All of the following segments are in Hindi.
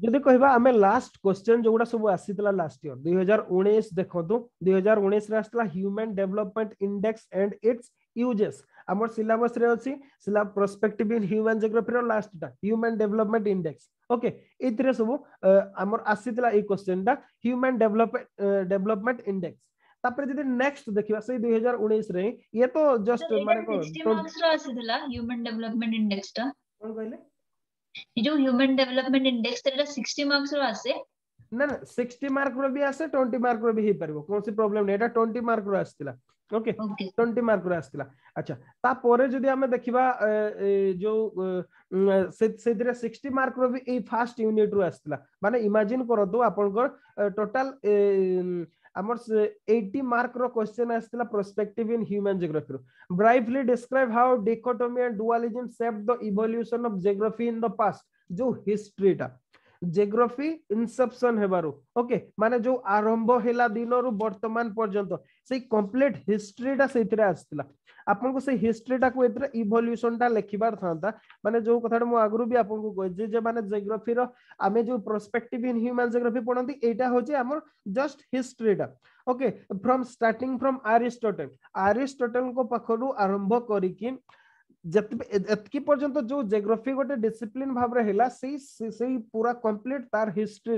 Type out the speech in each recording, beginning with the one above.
ଯଦି କହିବା ଆମେ ଲାଷ୍ଟ କ୍ୱେଶ୍ଚେନ୍ ଯୋଉଗୁଡ଼ା ସବୁ ଆସିଥିଲା ଲାଷ୍ଟ ଇୟର ଦୁଇ ହଜାର ଉଣେଇଶ ଦେଖନ୍ତୁ ଦୁଇ ହଜାର ଉଣେଇଶରେ ଆସିଥିଲା human development index and its uses ଆମର ସିଲାବସରେ ଅଛି ସିଲା ପ୍ରସ୍ପେକ୍ଟିଭ ଇନ୍ ହ୍ୟୁମାନ ଜିଓଗ୍ରାଫିର ଲାଷ୍ଟଟା ହ୍ୟୁମାନ ଡେଭଲପମେଣ୍ଟ ଇଣ୍ଡେକ୍ସ ଓକେ ଏଇଥିରେ ସବୁ ଆମର ଆସିଥିଲା ଏଇ କ୍ୱେଶ୍ଚେନ୍ଟା ହ୍ୟୁମାନ ଡେଭଲପମେଣ୍ଟ ଡେଭଲପମେଣ୍ଟ ଇଣ୍ଡେକ୍ସ ତାପରେ ଯଦି ନେକ୍ସଟ ଦେଖିବା ସେଇ ଦୁଇ ହଜାର ଉଣେଇଶରେ ଇଏ ତ ଜଷ୍ଟ ମାନେ କ'ଣ ଆସିଥିଲା ହ୍ୟୁମାନ ଡେଭଲପମେଣ୍ଟ ଇଣ୍ଡେକ୍ସଟା କ'ଣ କହିଲେ ये जो ह्यूमन डेवलपमेंट इंडेक्स तेरा 60 मार्क्स रो आसे ना ना 60 मार्क रो भी आसे 20 मार्क रो भी हे परबो कोनसी प्रॉब्लम नै एटा 20 मार्क रो आस्तिला ओके 20 मार्क रो आस्तिला अच्छा ता परे जदि हमें देखिबा जो सेथिरे 60 मार्क रो भी ए फर्स्ट यूनिट रो आस्तिला माने इमेजिन कर दो आपन टोटल ଆମର 80 ମାର୍କ ର କ୍ୱେଶ୍ଚନ ଆସିଥିଲା ପ୍ରୋସ୍ପେକ୍ଟିଭ ଇନ ହ୍ୟୁମାନ ଜିଓଗ୍ରାଫିରୁ briefly describe how dichotomy and dualism shaped the evolution of geography in the past ଯୋଉ ହିଷ୍ଟ୍ରିଟା জেগ্রফি ইনসেপশন হেবারু ওকে মানে যে আরম্ভ হেলা দিনরু বর্তমান পর্যন্ত সেই কমপ্লিট হিস্ট্রিটা সেইথিরে আসছিলা ଆପଣଙ୍କୁ ସେଇ ହିଷ୍ଟ୍ରିଟାକୁ ଏଥିରେ ଇଭଲ୍ୟୁସନଟା ଲେଖିବାର ଥାନ୍ତା ମାନେ ଯୋଉ କଥାଟା ମୁଁ ଆଗରୁ ବି ଆପଣଙ୍କୁ କହିଛି ଯେ ମାନେ ଜିଓଗ୍ରାଫିର ଆମେ ଯୋଉ ପ୍ରୋସ୍ପେକ୍ଟିଭ ଇନ୍ ହ୍ୟୁମାନ ଜିଓଗ୍ରାଫି ପଢନ୍ତି ଏଇଟା ହଉଛି ଆମର ଜଷ୍ଟ ହିଷ୍ଟ୍ରିଟା okay from starting from Aristotle ଆରିଷ୍ଟୋଟେଲଙ୍କ ପାଖରୁ ଆରମ୍ଭ କରିକି এতকি পর্যন্ত যে জিওগ্রাফি গোটে ডিসিপ্লিন ভাবে হেলা সেই সেই পুরা কমপ্লিট তার হিস্ট্রি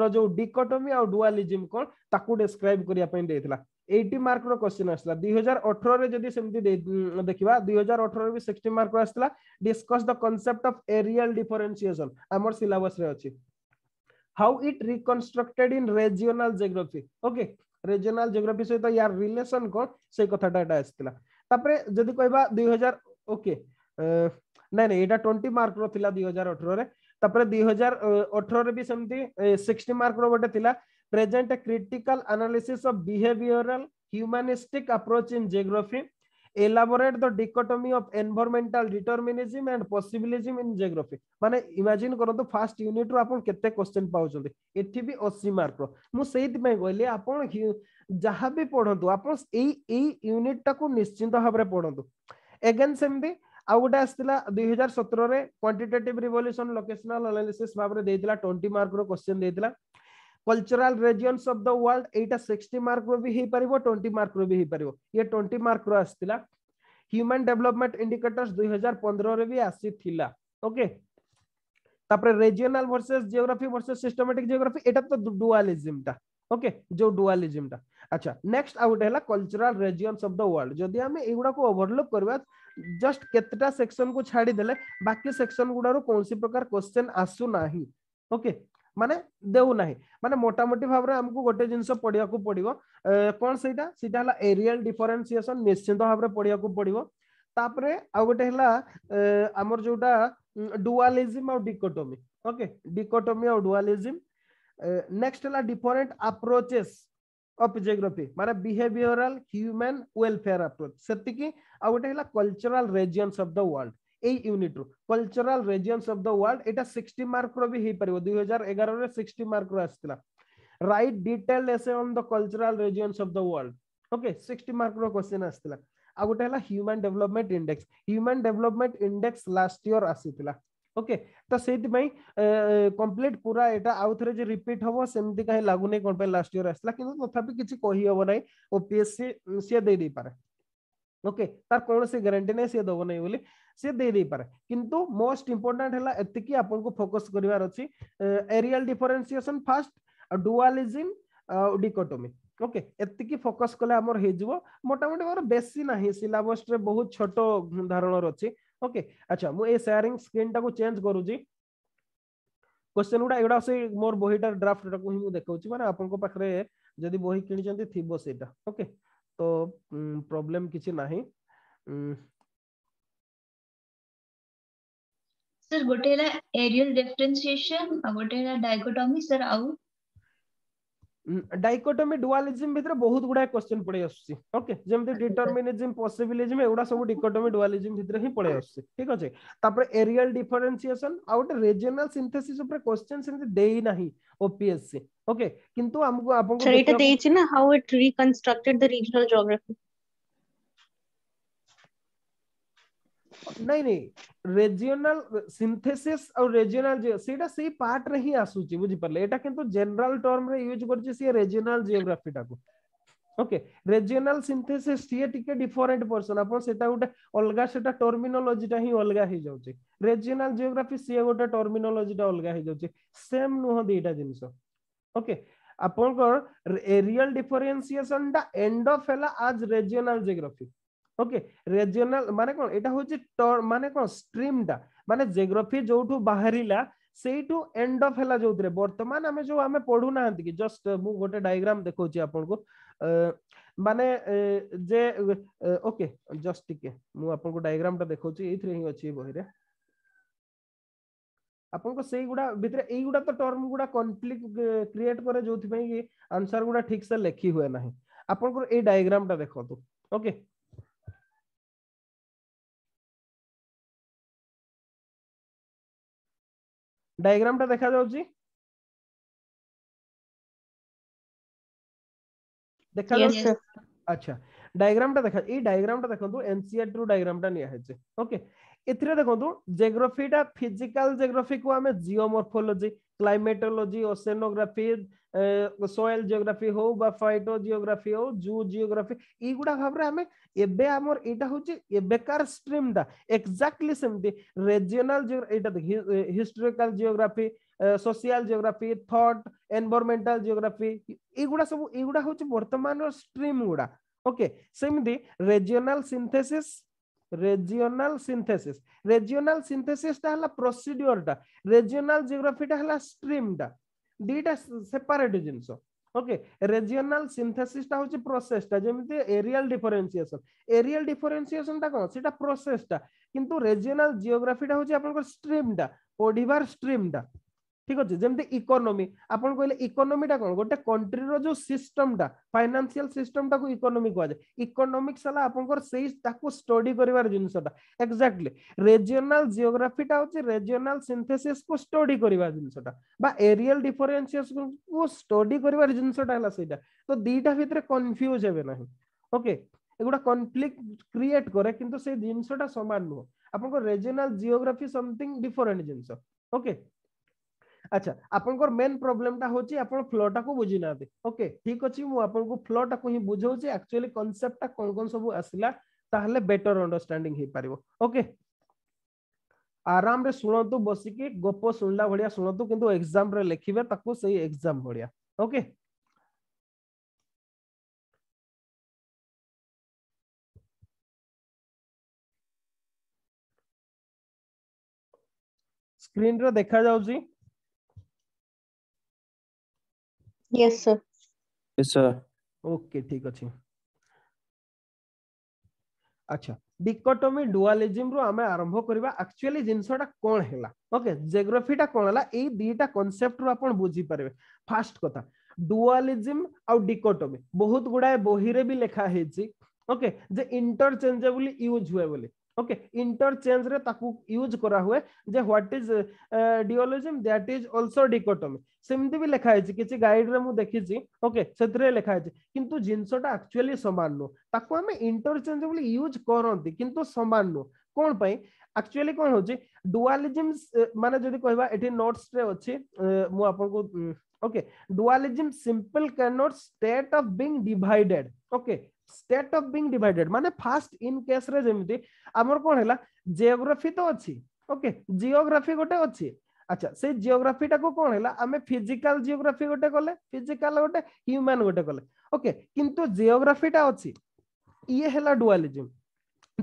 র যে ডিকটমি আর ডুয়ালিজম কোন তাকু ডেসক্রাইব করিয়া পাই দেইতলা 80 মার্ক র क्वेश्चन আসলা 2018 রে যদি সেমতি দেখিবা 2018 রে বি 60 মার্ক র আসলা discuss the concept of areal differentiation আমার সিলেবাস রে আছে how it reconstructed in regional geography okay regional geography সহিত ইয়ার রিলেশন কোন সেই কথাটা এটা আসছিলা তাপরে যদি কইবা 2000 ଓକେ ନାଇଁ ନାଇଁ ଏଇଟା ଟ୍ୱେଣ୍ଟି ମାର୍କର ଥିଲା ଦୁଇ ହଜାର ଅଠରରେ ତାପରେ ଦୁଇ ହଜାର ଅଠରରେ ବି ସେମିତି ସିକ୍ସଟି ମାର୍କର ଗୋଟେ ଥିଲା present critical analysis of behavioural humanistic approach in geography elaborate the dichotomy of environmental determinism and possibilism in geography মানে ইমাজিন করন্তু ফার্স্ট ইউনিট ରୁ ଆପଣ କେତେ क्वेश्चन ପାଉଛନ୍ତି ଏଠି ବି 80 ମାର୍କ ମୁଁ ସେଇଥିପାଇଁ କହିଲି ଆପଣ ଯାହା ବି ପଢନ୍ତୁ ଆପଣ ଏଇ ଏଇ ୟୁନିଟଟାକୁ ନିଶ୍ଚିନ୍ତ ଭାବରେ ପଢନ୍ତୁ एगेन सेमती आउ गोटे आसाला दुई हजार सतर में क्वांटिटेटिव रिवल्यूशन लोकेशनल अनालीसीस भाव में देखा ट्वेंटी मार्क रोश्चिन देता cultural regions of the world यहाँ सिक्सटी मार्क रही ट्वेंटी मार्क रही पार ये ट्वेंटी मार्क रसला ह्यूमन डेवलपमेंट इंडिकेटर्स दुई हजार पंद्रह भी आके तापर regional versus geography versus systematic geography एटा तो डुआलिज्म टा ओके जो डुआलिज्म टा अच्छा नेक्स्ट आउट हैला cultural regions of the world जदी हमें एगुडा को ओवरलुक करबा जस्ट केतटा सेक्शन को छाडी देले बाकी सेक्शन गुडा रो कोनसी प्रकार क्वेश्चन आसु नाही ओके माने देउ नाही माने मोटामोटी भाबरे हमकु गोटे जिंस पडिया को पडिबो कोन सेटा सेटा हला एरियल डिफरेंशिएशन निश्चित भाबरे पडिया को पडिबो तापरे आ गोटे हला हमर जोटा डुआलिज्म और डिकोटोमी ओके डिकोटोमी और डुआलिज्म नेक्स्ट है डिफरेंट अप्रोचेस ऑफ जियोग्राफी मैं बिहेवियरल ह्यूमन वेलफेयर अप्रोच सेतिकी आ गोटे हला कल्चरल रीजन्स द वर्ल्ड ए यूनिट रु cultural regions of the world एटा 60 मार्क रो भी हे परबो 2011 रे 60 मार्क रो आस्तिला write detail essay on the cultural regions of the world okay 60 mark रो क्वेश्चन आस्तिला आ गोटे हला human development index human development index last year आसीतिला ओके तो ସେଇଥିପାଇଁ କମ୍ପ୍ଲିଟ ପୁରା ଏଟା ଆଉ ଥରେ ଯେ ରିପିଟ ହବ ସେମିତି କାହିଁ ଲାଗୁନି କ'ଣ ପାଇଁ ଲାଷ୍ଟ ଇୟର ଆସିଲା କିନ୍ତୁ ତଥାପି କିଛି କହିହବ ନାହିଁ ଓପିଏସସି ସିଏ ଦେଇ ଦେଇପାରେ ଓକେ ତାର କୌଣସି ଗ୍ୟାରେଣ୍ଟି ନାହିଁ ସିଏ ଦେବ ନାହିଁ ବୋଲି ସିଏ ଦେଇ ଦେଇପାରେ କିନ୍ତୁ ମୋଷ୍ଟ ଇମ୍ପୋର୍ଟାଣ୍ଟ ହେଲା ଏତିକି ଆପଣଙ୍କୁ ଫୋକସ୍ କରିବାର ଅଛି ଏରିଆଲ ଡିଫରେନ୍ସିଏସନ୍ ଫାର୍ଷ୍ଟ ଆଉ ଡୁଆଲିଜିମ୍ ଆଉ ଡିକୋଟୋମି ଓକେ ଏତିକି ଫୋକସ୍ କଲେ ଆମର ହେଇଯିବ ମୋଟାମୋଟି ମୋର ବେଶୀ ନାହିଁ ସିଲାବସ୍ରେ ବହୁତ ଛୋଟ ଉଦାହରଣ ଅଛି ઓકે અચ્છા હું એ શેરિંગ સ્ક્રીન चेंज ચેન્જ કરુચી क्वेश्चन गुड़ा एगुड़ा से मोर बहीटार ड्राफ्ट को देखौ छी माने आपन को पखरे जदी बोही किनि कि थिबो सेटा ओके तो प्रॉब्लम किछि नाही सर गोटेला एरियल डिफरेंशिएशन गोटेला गोटे सर आउ डाइकोटोमी डुआलिज्म भीतर बहुत गुडा क्वेश्चन पड़े आसुछि ओके जेमते डिटरमिनिज्म पॉसिबिलिज्म एउडा सब डाइकोटोमी डुआलिज्म भीतर ही पड़े आसुछि ठीक अछि तापर एरियल डिफरेंशिएशन आउट रीजनल सिंथेसिस ऊपर क्वेश्चन से देई नाही ओपीएससी ओके किंतु हमको आपनको सर अच्छा, एटा देई छि ना how it reconstructed the regional geography नहीं नहीं सिंथेसिस और रेजिओनल जियो सेटा से पार्ट रही आसुचि बुझि परले एटा किंतु जनरल टर्म रे यूज करछि से रेजिओनल जियोग्राफी टाको ओके रेजिओनल सिंथेसिस से टिके डिफरेंट पर्सन अपन सेटा उटा अलग सेटा टर्मिनोलॉजी टा ही अलग हे जाउछि रेजिओनल जियोग्राफी से गोटे टर्मिनोलॉजी टा अलग हे जाउछि सेम नो ह दिटा जिंस ओके अपन को एरियल डिफरेंशिएशन टा एंड ऑफ हला आज रेजिओनल जियोग्राफी ओके रेजनाल माने कोन एटा होचे माने कोन स्ट्रीमटा माने ज्योग्राफी जोठु बाहरिला सेइठु एंड ऑफ हला जोउतरे वर्तमान आमे जो आमे पढु नाहंती कि जस्ट मु गोटे डायग्राम देखौ छी आपन को माने जे ओके जस्ट टिके मु आपन को डायग्राम ता देखौ छी एथरे ही अछि बहिरे आपन को सेइ गुडा भितरे एई गुडा त टर्म गुडा कॉन्फ्लिक्ट क्रिएट करे जोथि पई कि आंसर गुडा ठीक से लेखी हुए नाही आपन को ए डायग्राम ता देखौ तो ओके डायग्राम टा देखा जी देखा yes, yes. अच्छा डायग्राम टा देखा ए डायग्राम टा देखंतु एनसीआर टू डायग्राम टा निया हेचे ओके एथिरे देखंतु जियोग्राफी टा फिजिकल जियोग्राफी को हमें geomorphology climatology oceanography soil geography हो बा फाइटो जियोग्राफी हो जू जियोग्राफी एगुड़ा भाव आम एबे आमर एटा होचे एबेकार स्ट्रीम दा एग्जैक्टली सेमती रीजनल एटा historical geography social geography thought environmental geography एगुड़ा सब एगुड़ा होचे वर्तमान स्ट्रीम गुड़ा ओके सेमती regional synthesis regional synthesis regional সিন্থেসিসটা হল প্রোসিডিওরটা রেজিওনাল জিওগ্রাফিটা হল স্ট্রিমটা দুইটা সেপারেট জিনিস ওকে রেজিওনাল সিন্থেসিসটা হচ্ছে প্রসেসটা যেমনি এরিয়াল ডিফরেন্সিয়েসন এরিয়াল ডিফরেন্সিয়েসনটা কোন সেটা প্রসেসটা কিন্তু রেজিওনাল জিওগ্রাফিটা হচ্ছে আপনার স্ট্রিমটা পড়িবার স্ট্রিমটা ঠিক আছে যেমন ইকোনমি আপনার কহিলেন ইকোনমিটা কোণ গোটে কন্ট্রির যে সিস্টমটা ফাইনান্সিয়াল সিস্টমটা ইকোনমি কুযায় ইকোনমিক্স হল আপনার সেই তাকে স্টডি করবার জিনিসটা এক্সাক্টলি রেজিওনাল জিওগ্রাফিটা হচ্ছে রেজিওনাল সিন্থেসিস কু স্টডি করবার জিনিসটা বা এরিয়াল ডিফরেন্সিয়েস কু স্টডি করবার জিনিসটা হল সেইটা তো দুইটা ভিতরে কনফ্যুজ হবে না ওকে এগুলা কনফ্লিক্ট ক্রিয়েট করে কিন্তু সেই জিনিসটা সমান নুহ আপনার রেজিওনাল জিওগ্রাফি সমথিং ডিফরেন্ট জিনিস ওকে আচ্ছা আপনার মেন প্রোবলেমটা হচ্ছে আপনার ফ্লোটা কু বুঝি না ওকে ঠিক আছে মু আপনার ফ্লোটা কু হি বুঝাউছি একচুয়ালি কনসেপ্টটা কোন কোন সব আসিলা তাহলে বেটার আন্ডারস্ট্যান্ডিং হই পারিব ওকে আরামরে শুনন্তু বসিকি গপ শুনলা ভড়িয়া শুনন্তু কিন্তু এক্সাম রে লিখিবে তাকু সেই এক্সাম ভড়িয়া ওকে स्क्रीन रे देखा जाउची yes sir yes sir okay ठीक अछि अच्छा डिकोटोमी आरंभ करबा एक्चुअली कोन ओके कोन कांसेप्ट बुझी परबे फास्ट कथा आउ डिकोटोमी बहुत गुडाए बही रे भी लेखा हेछि ओके जे इंटरचेंजेबली यूज हुए बोले ওকে ইন্টারচেঞ্জ রে তাকু ইউজ করা হুয়ে যে what is dualism that is also dichotomy সেমতি বি লেখা হয়েছে কিছু গাইড রে মু দেখিছি ওকে সেতরে লেখা হয়েছে কিন্তু জিনিসটা অ্যাকচুয়ালি সমান নু তাকু আমি ইন্টারচেঞ্জেবল ইউজ করন্তি কিন্তু সমান নু কোন পাই অ্যাকচুয়ালি কোন হচ্ছে ডুয়ালিজম মানে যদি কইবা এটি নোটস রে আছে মু আপনকু okay dualism simple can not state of being divided okay state of being divided माने মানে first in case रे जेमति हमर कोन हैला geography तो अछि ओके geography गोटे अछि আচ্ছা সেই জিওগ্রাফিটাকে কোণ হল আমি ফিজিক্যাল জিওগ্রাফি গোটে কলে ফিজিক্যাল গোটে হ্যুম্যান গোটে কলে ওকে কিন্তু জিওগ্রাফিটা অছি ইয়ে হেলা ডুয়ালিজম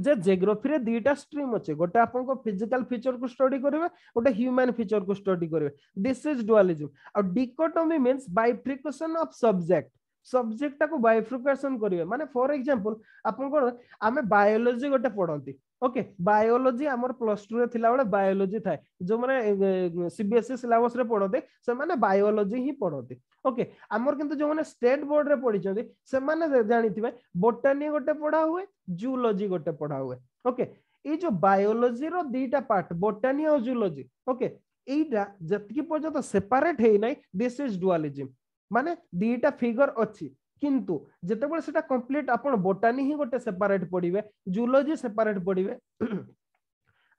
যে জিওগ্রাফিরে দুইটা স্ট্রিম আছে গোটে আপনার ফিজিক্যাল ফিচর কু স্টডি করবে গোটে হ্যুম্যান ফিচর কু স্টডি করবে দিস ইজ ডুয়ালিজম আর dichotomy means bifurcation of subject subject टाकु बाइफ्रिकेशन करिवे माने फॉर एग्जांपल आपण कोन गोटे पढंती ओके बायोलॉजी हमर प्लस 2 रे थिला बेले थाए जो माने सीबीएसई सिलेबस पढते से माने बायोलॉजी ही पढते ओके हमर किंतु जो माने स्टेट बोर्ड में पढ़ी से जानते जानिथिबे बोटनी गोटे पढा हुए जुलोजी गोटे पढा हुए ओके ये যে বায়োলজি র দুইটা পার্ট বোটানি আর জুলজি ওকে এইটা যেতকি পর্যন্ত সেপারেট হই নাই দিস ইজ ମାନେ ଦୁଇଟା ଫିଗର ଅଛି କିନ୍ତୁ ଯେତେବେଳେ ସେଟା କମ୍ପ୍ଲିଟ ଆପଣ ବୋଟାନି ହିଁ ଗୋଟେ ସେପାରେଟ ପଢିବେ ଜୁଲୋଜି ସେପାରେଟ ପଢିବେ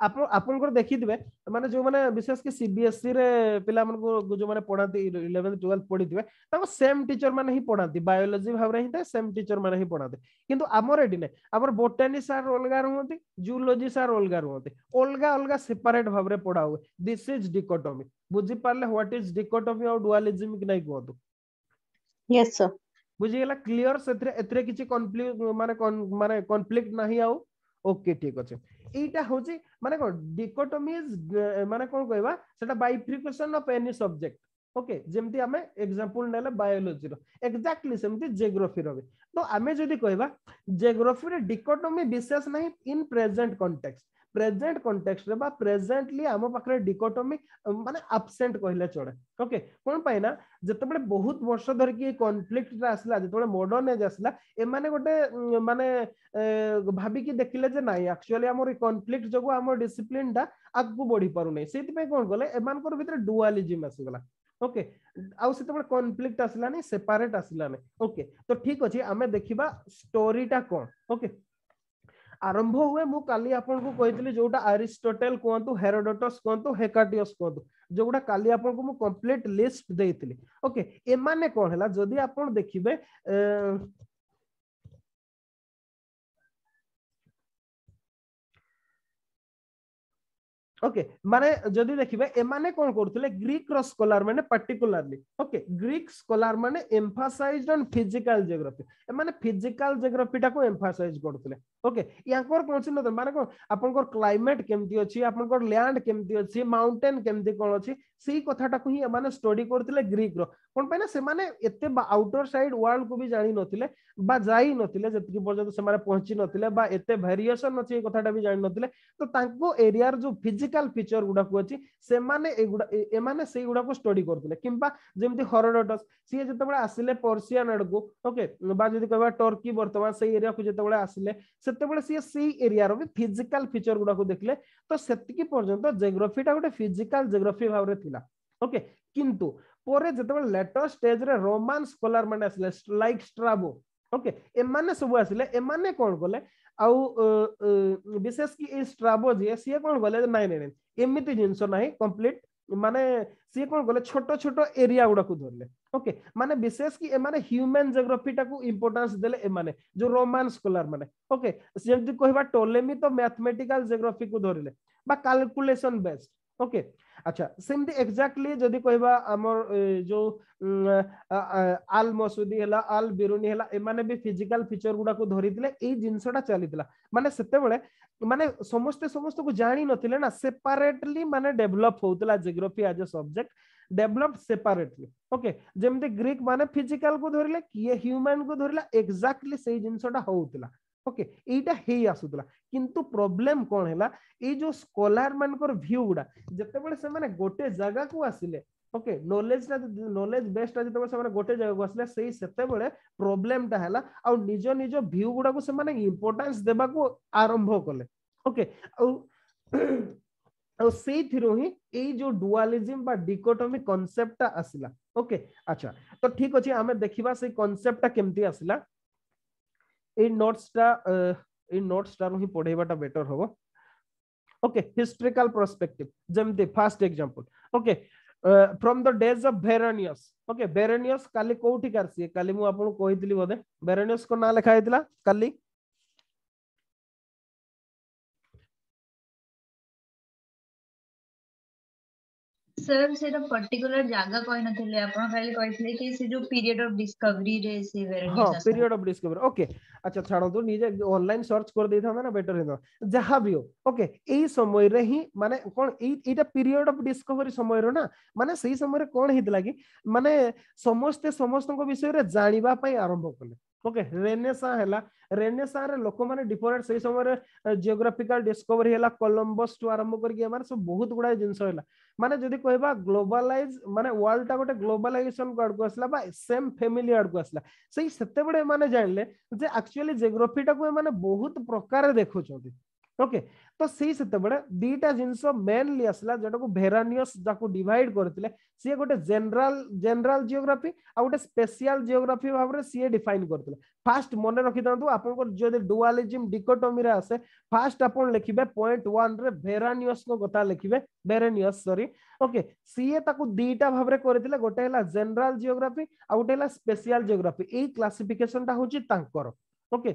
ଆପଣ ଆପଣଙ୍କର ଦେଖିଥିବେ ମାନେ ଯୋଉମାନେ ବିଶେଷ କରି ସିବିଏସଇ ରେ ପିଲାମାନଙ୍କୁ ଯୋଉମାନେ ପଢାନ୍ତି ଇଲେଭେନ୍ଥ ଟୁଏଲ୍ଥ ପଢିଥିବେ ତାଙ୍କୁ ସେମ୍ ଟିଚର ମାନେ ହିଁ ପଢାନ୍ତି ବାୟୋଲୋଜି ଭାବରେ ହିଁ ଥାଏ ସେମ୍ ଟିଚର ମାନେ ହିଁ ପଢାନ୍ତି କିନ୍ତୁ ଆମର ଏଠି ନାହିଁ ଆମର ବୋଟାନି ସାର୍ ଅଲଗା ରୁହନ୍ତି ଜୁଲୋଜି ସାର୍ ଅଲଗା ରୁହନ୍ତି ଅଲଗା ଅଲଗା ସେପାରେଟ ଭାବରେ ପଢା ହୁଏ ଦିସ୍ ଇଜ ଡିକୋଟମି ବୁଝିପାରିଲେ ହ୍ୱାଟ ଇଜ ଡିକୋଟମି ଆଉ ଡୁଆଲିଜିମ କି ନାହିଁ କୁହନ୍ତୁ yes sir ବୁଝିଗଲା କ୍ଲିୟର ସେଥିରେ ଏଥିରେ କିଛି କନଫ୍ଲିକ୍ଟ ମାନେ ମାନେ କନଫ୍ଲିକ୍ଟ ନାହିଁ ଆଉ ଓକେ ଠିକ ଅଛି ଏଇଟା ହଉଛି ମାନେ କଣ ଡିକୋଟମି ମାନେ କଣ କହିବା ସେଟା bifurcation of any subject okay ଯେମିତି ଆମେ ଏକ୍ସାମ୍ପଲ ନେଲେ ବାୟୋଲୋଜିର ଏକ୍ଜାକ୍ଟଲି ସେମିତି ଜେଗ୍ରାଫିର ବି ତ ଆମେ ଯଦି କହିବା ଜେଗ୍ରାଫିରେ ଡିକୋଟମି ବିଶେଷ ନାହିଁ ଇନ୍ ପ୍ରେଜେଣ୍ଟ କଣ୍ଟେକ୍ସଟ ପ୍ରେଜେଣ୍ଟ କଣ୍ଟେକ୍ସରେ ବା ପ୍ରେଜେଣ୍ଟଲି ଆମ ପାଖରେ ଡିକୋଟୋମି ମାନେ ଆବସେଣ୍ଟ କହିଲେ ଚଳେ ଓକେ କ'ଣ ପାଇଁ ନା ଯେତେବେଳେ ବହୁତ ବର୍ଷ ଧରିକି ଏଇ କନଫ୍ଲିକ୍ଟଟା ଆସିଲା ଯେତେବେଳେ ମଡର୍ଣ୍ଣ ଏଜ୍ ଆସିଲା ଏମାନେ ଗୋଟେ ମାନେ ଭାବିକି ଦେଖିଲେ ଯେ ନାଇଁ ଆକ୍ଚୁଆଲି ଆମର ଏଇ କନଫ୍ଲିକ୍ଟ ଯୋଗୁଁ ଆମ ଡିସିପ୍ଲିନଟା ଆଗକୁ ବଢି ପାରୁନାହିଁ ସେଇଥିପାଇଁ କ'ଣ କଲେ ଏମାନଙ୍କର ଭିତରେ ଡୁଆଲିଜିମ୍ ଆସିଗଲା ଓକେ ଆଉ ସେତେବେଳେ କନଫ୍ଲିକ୍ଟ ଆସିଲାନି ସେପାରେଟ୍ ଆସିଲାନି ଓକେ ତ ଠିକ ଅଛି ଆମେ ଦେଖିବା ଷ୍ଟୋରିଟା କ'ଣ ଓକେ ଆରମ୍ଭ ହୁଏ ମୁଁ କାଲି ଆପଣଙ୍କୁ କହିଥିଲି ଯୋଉଟା ଆରିଷ୍ଟୋଟେଲ କୁହନ୍ତୁ ହେରୋଡୋଟସ୍ କୁହନ୍ତୁ ହେକାଟିଅସ୍ କୁହନ୍ତୁ ଯୋଉଗୁଟା କାଲି ଆପଣଙ୍କୁ ମୁଁ କମ୍ପ୍ଲିଟ ଲିଷ୍ଟ ଦେଇଥିଲି ଓକେ ଏମାନେ କଣ ହେଲା ଯଦି ଆପଣ ଦେଖିବେ ଓକେ ମାନେ ଯଦି ଦେଖିବେ ଏମାନେ କଣ କରୁଥିଲେ ଗ୍ରୀକ ର ସ୍କଲାର ମାନେ ପାର୍ଟିକୁଲାରଲି ଓକେ ଗ୍ରୀକ ସ୍କଲାର ମାନେ ଏମ୍ଫାସାଇଜଡ ଅନ୍ ଫିଜିକାଲ ଜିଓଗ୍ରାଫି ଏମାନେ ଫିଜିକାଲ ଜିଓଗ୍ରାଫିଟାକୁ ଏମ୍ଫାସାଇଜ କରୁଥିଲେ ଓକେ ୟାଙ୍କର କଣ ଅଛି ନା ମାନେ କଣ ଆପଣଙ୍କର କ୍ଲାଇମେଟ କେମିତି ଅଛି ଆପଣଙ୍କର ଲ୍ୟାଣ୍ଡ କେମିତି ଅଛି ମାଉଣ୍ଟେନ କେମିତି କଣ ଅଛି ସେଇ କଥାଟାକୁ ହିଁ ଏମାନେ ଷ୍ଟଡି କରୁଥିଲେ ଗ୍ରୀକର कौन पाई ना से आउटर सैड वर्ल्ड को भी जाणी नथिले बा जाई से माने पहुंची नथिले बा एते वेरिएशन भी जान नथिले तो तांको एरिया जो फिजिकल फीचर गुडा अच्छी से माने गुडा ए माने से गुडा को स्टडी करते किंबा जेमति सी जो जतबडा आसिले आड़ को ओके बा टर्की वर्तमान से एरिया को जतबडा आसिले सेतबडा सिए से एरिया रो फिजिकल फीचर गुडा को देखले तो सेतकी पर्यंत जियोग्राफीटा गोटे फिजिकल जियोग्राफी भाव ओके किंतु ପରେ ଯେତେବେଳେ ଲେଟର ଷ୍ଟେଜରେ ରୋମାନ ସ୍କଲାର ମାନେ ଆସିଲେ ଲାଇକ୍ ଷ୍ଟ୍ରାବୋ ଓକେ ଏମାନେ ସବୁ ଆସିଲେ ଏମାନେ କଣ କଲେ ଆଉ ବିଶେଷ କି ଏଇ ଷ୍ଟ୍ରାବୋ ଯିଏ ସିଏ କଣ କଲେ ନାଇଁ ନାଇଁ ନାଇଁ ଏମିତି ଜିନିଷ ନାହିଁ କମ୍ପ୍ଲିଟ ମାନେ ସିଏ କଣ କଲେ ଛୋଟ ଛୋଟ ଏରିଆ ଗୁଡାକୁ ଧରିଲେ ଓକେ ମାନେ ବିଶେଷ କି ଏମାନେ ହ୍ୟୁମାନ ଜିଓଗ୍ରାଫିଟାକୁ ଇମ୍ପୋର୍ଟାନ୍ସ ଦେଲେ ଏମାନେ ଯୋଉ ରୋମାନ ସ୍କଲାର ମାନେ ଓକେ ଯେମିତି କହିବା ଟୋଲେମି ତ ମ୍ୟାଥମେଟିକାଲ ଜିଓଗ୍ରାଫିକୁ ଧରିଲେ ବା କାଲକୁଲେସନ ବେସ୍ଡ ଓକେ अच्छा सेमती एक्जाक्टली जदि कहबा जो आल मसूदी हला आल बिरुनी हला ए भी फिजिकल फीचर गुडा को धरि चली दिला माने सेते समस्त समस्त को जानी ना सेपरेटली माने डेवलप होतला geography as a subject develop separately okay जेमते ग्रीक मान फिजिकाल को किए ह्यूमन को धरिला एक्जेक्टली सेही जिंसडा होतला ओके एटा हे आसुतला किंतु प्रॉब्लम कोन हैला ए जो गुडा जतेबेले से गोटे जगह को आसिले ओके नॉलेज ना नॉलेज बेस्ड जतेबेले गोटे जगह को आसिले सेही सेतेबेले प्रॉब्लम ता हैला आ निजो गुडा को से माने इंपोर्टेंस देबा को आरंभ करले ओके आ ଆଉ ସେଇଥିରୁ ହିଁ ଏଇ ଯୋଉ ଡୁଆଲିଜିମ୍ ବା ଡିକୋଟମି କନସେପ୍ଟଟା ଆସିଲା ଓକେ ଆଚ୍ଛା ତ ଠିକ ଅଛି ଏଇ ନୋଟ୍ସଟା ଏଇ ନୋଟ୍ସଟା ହିଁ ପଢେଇବାଟା ବେଟର ହବ ଓକେ ହିଷ୍ଟ୍ରିକାଲ ପରସ୍ପେକ୍ଟିଭ ଯେମିତି first example okay from the days of Varenius okay Varenius କାଲି କୋଉଠିକାର ସିଏ କାଲି ମୁଁ ଆପଣଙ୍କୁ କହିଥିଲି ବୋଧେ ଭେରାନିୟସ୍ଙ୍କ ନାଁ ଲେଖା ହେଇଥିଲା କାଲି सर से तो पर्टिकुलर जागा कोई न थिले आपन खाली कोई थिले कि से जो पीरियड ऑफ डिस्कवरी रे से वेरिएशन हां पीरियड ऑफ डिस्कवरी ओके अच्छा छाड़ो तो निजे ऑनलाइन सर्च कर देथा माने बेटर हिंदो जहां भी हो ओके एही समय रे ही माने कोन एटा पीरियड ऑफ डिस्कवरी समय रो ना माने सही समय रे कोन हित लागी माने समस्त समस्त को विषय रे जानिबा पई आरंभ करले ओके रेनेसा हैला रेनेसा रे लोक माने डिफरेंट सही समय जियोग्राफिकल डिस्कवरी हैला कोलंबस टू आरंभ कर के माने सब बहुत गुड़ा जिंस हैला माने जदी कहबा ग्लोबलाइज माने वर्ल्ड टा गोटे ग्लोबलाइजेशन गड को आसला बा सेम फैमिली आड़ को आसला सही सेते बडे माने जानले जे एक्चुअली जियोग्राफी टा को माने बहुत प्रकार छथि ওকে ତ ସେଇ ସେତେବେଳେ ଦିଟା ଜିନିଷ ମେନଲି ଆସିଲା ଯୋଉଟାକୁ ଭେରାନିୟସ୍ ଯାକୁ ଡିଭାଇଡ କରିଥିଲେ ସିଏ ଗୋଟେ ଜେନେରାଲ ଜେନେରାଲ ଜିଓଗ୍ରାଫି ଆଉ ଗୋଟେ ସ୍ପେସିଆଲ ଜିଓଗ୍ରାଫି ଭାବରେ ସିଏ ଡିଫାଇନ କରିଥିଲେ ଫାଷ୍ଟ ମନେ ରଖିଥାନ୍ତୁ ଆପଣଙ୍କର ଯଦି ଡୁଆଲିଜିମ୍ ଡିକୋଟୋମିରେ ଆସେ ଫାଷ୍ଟ ଆପଣ ଲେଖିବେ ପଏଣ୍ଟ ୱାନ୍ରେ ଭେରାନିୟସ୍ଙ୍କ କଥା ଲେଖିବେ ଭେରାନିୟସ୍ ସରି ଓକେ ସିଏ ତାକୁ ଦିଟା ଭାବରେ କରିଥିଲେ ଗୋଟେ ହେଲା ଜେନେରାଲ ଜିଓଗ୍ରାଫି ଆଉ ଗୋଟେ ହେଲା ସ୍ପେସିଆଲ ଜିଓଗ୍ରାଫି ଏଇ କ୍ଲାସିଫିକେସନଟା ହଉଛି ତାଙ୍କର ଓକେ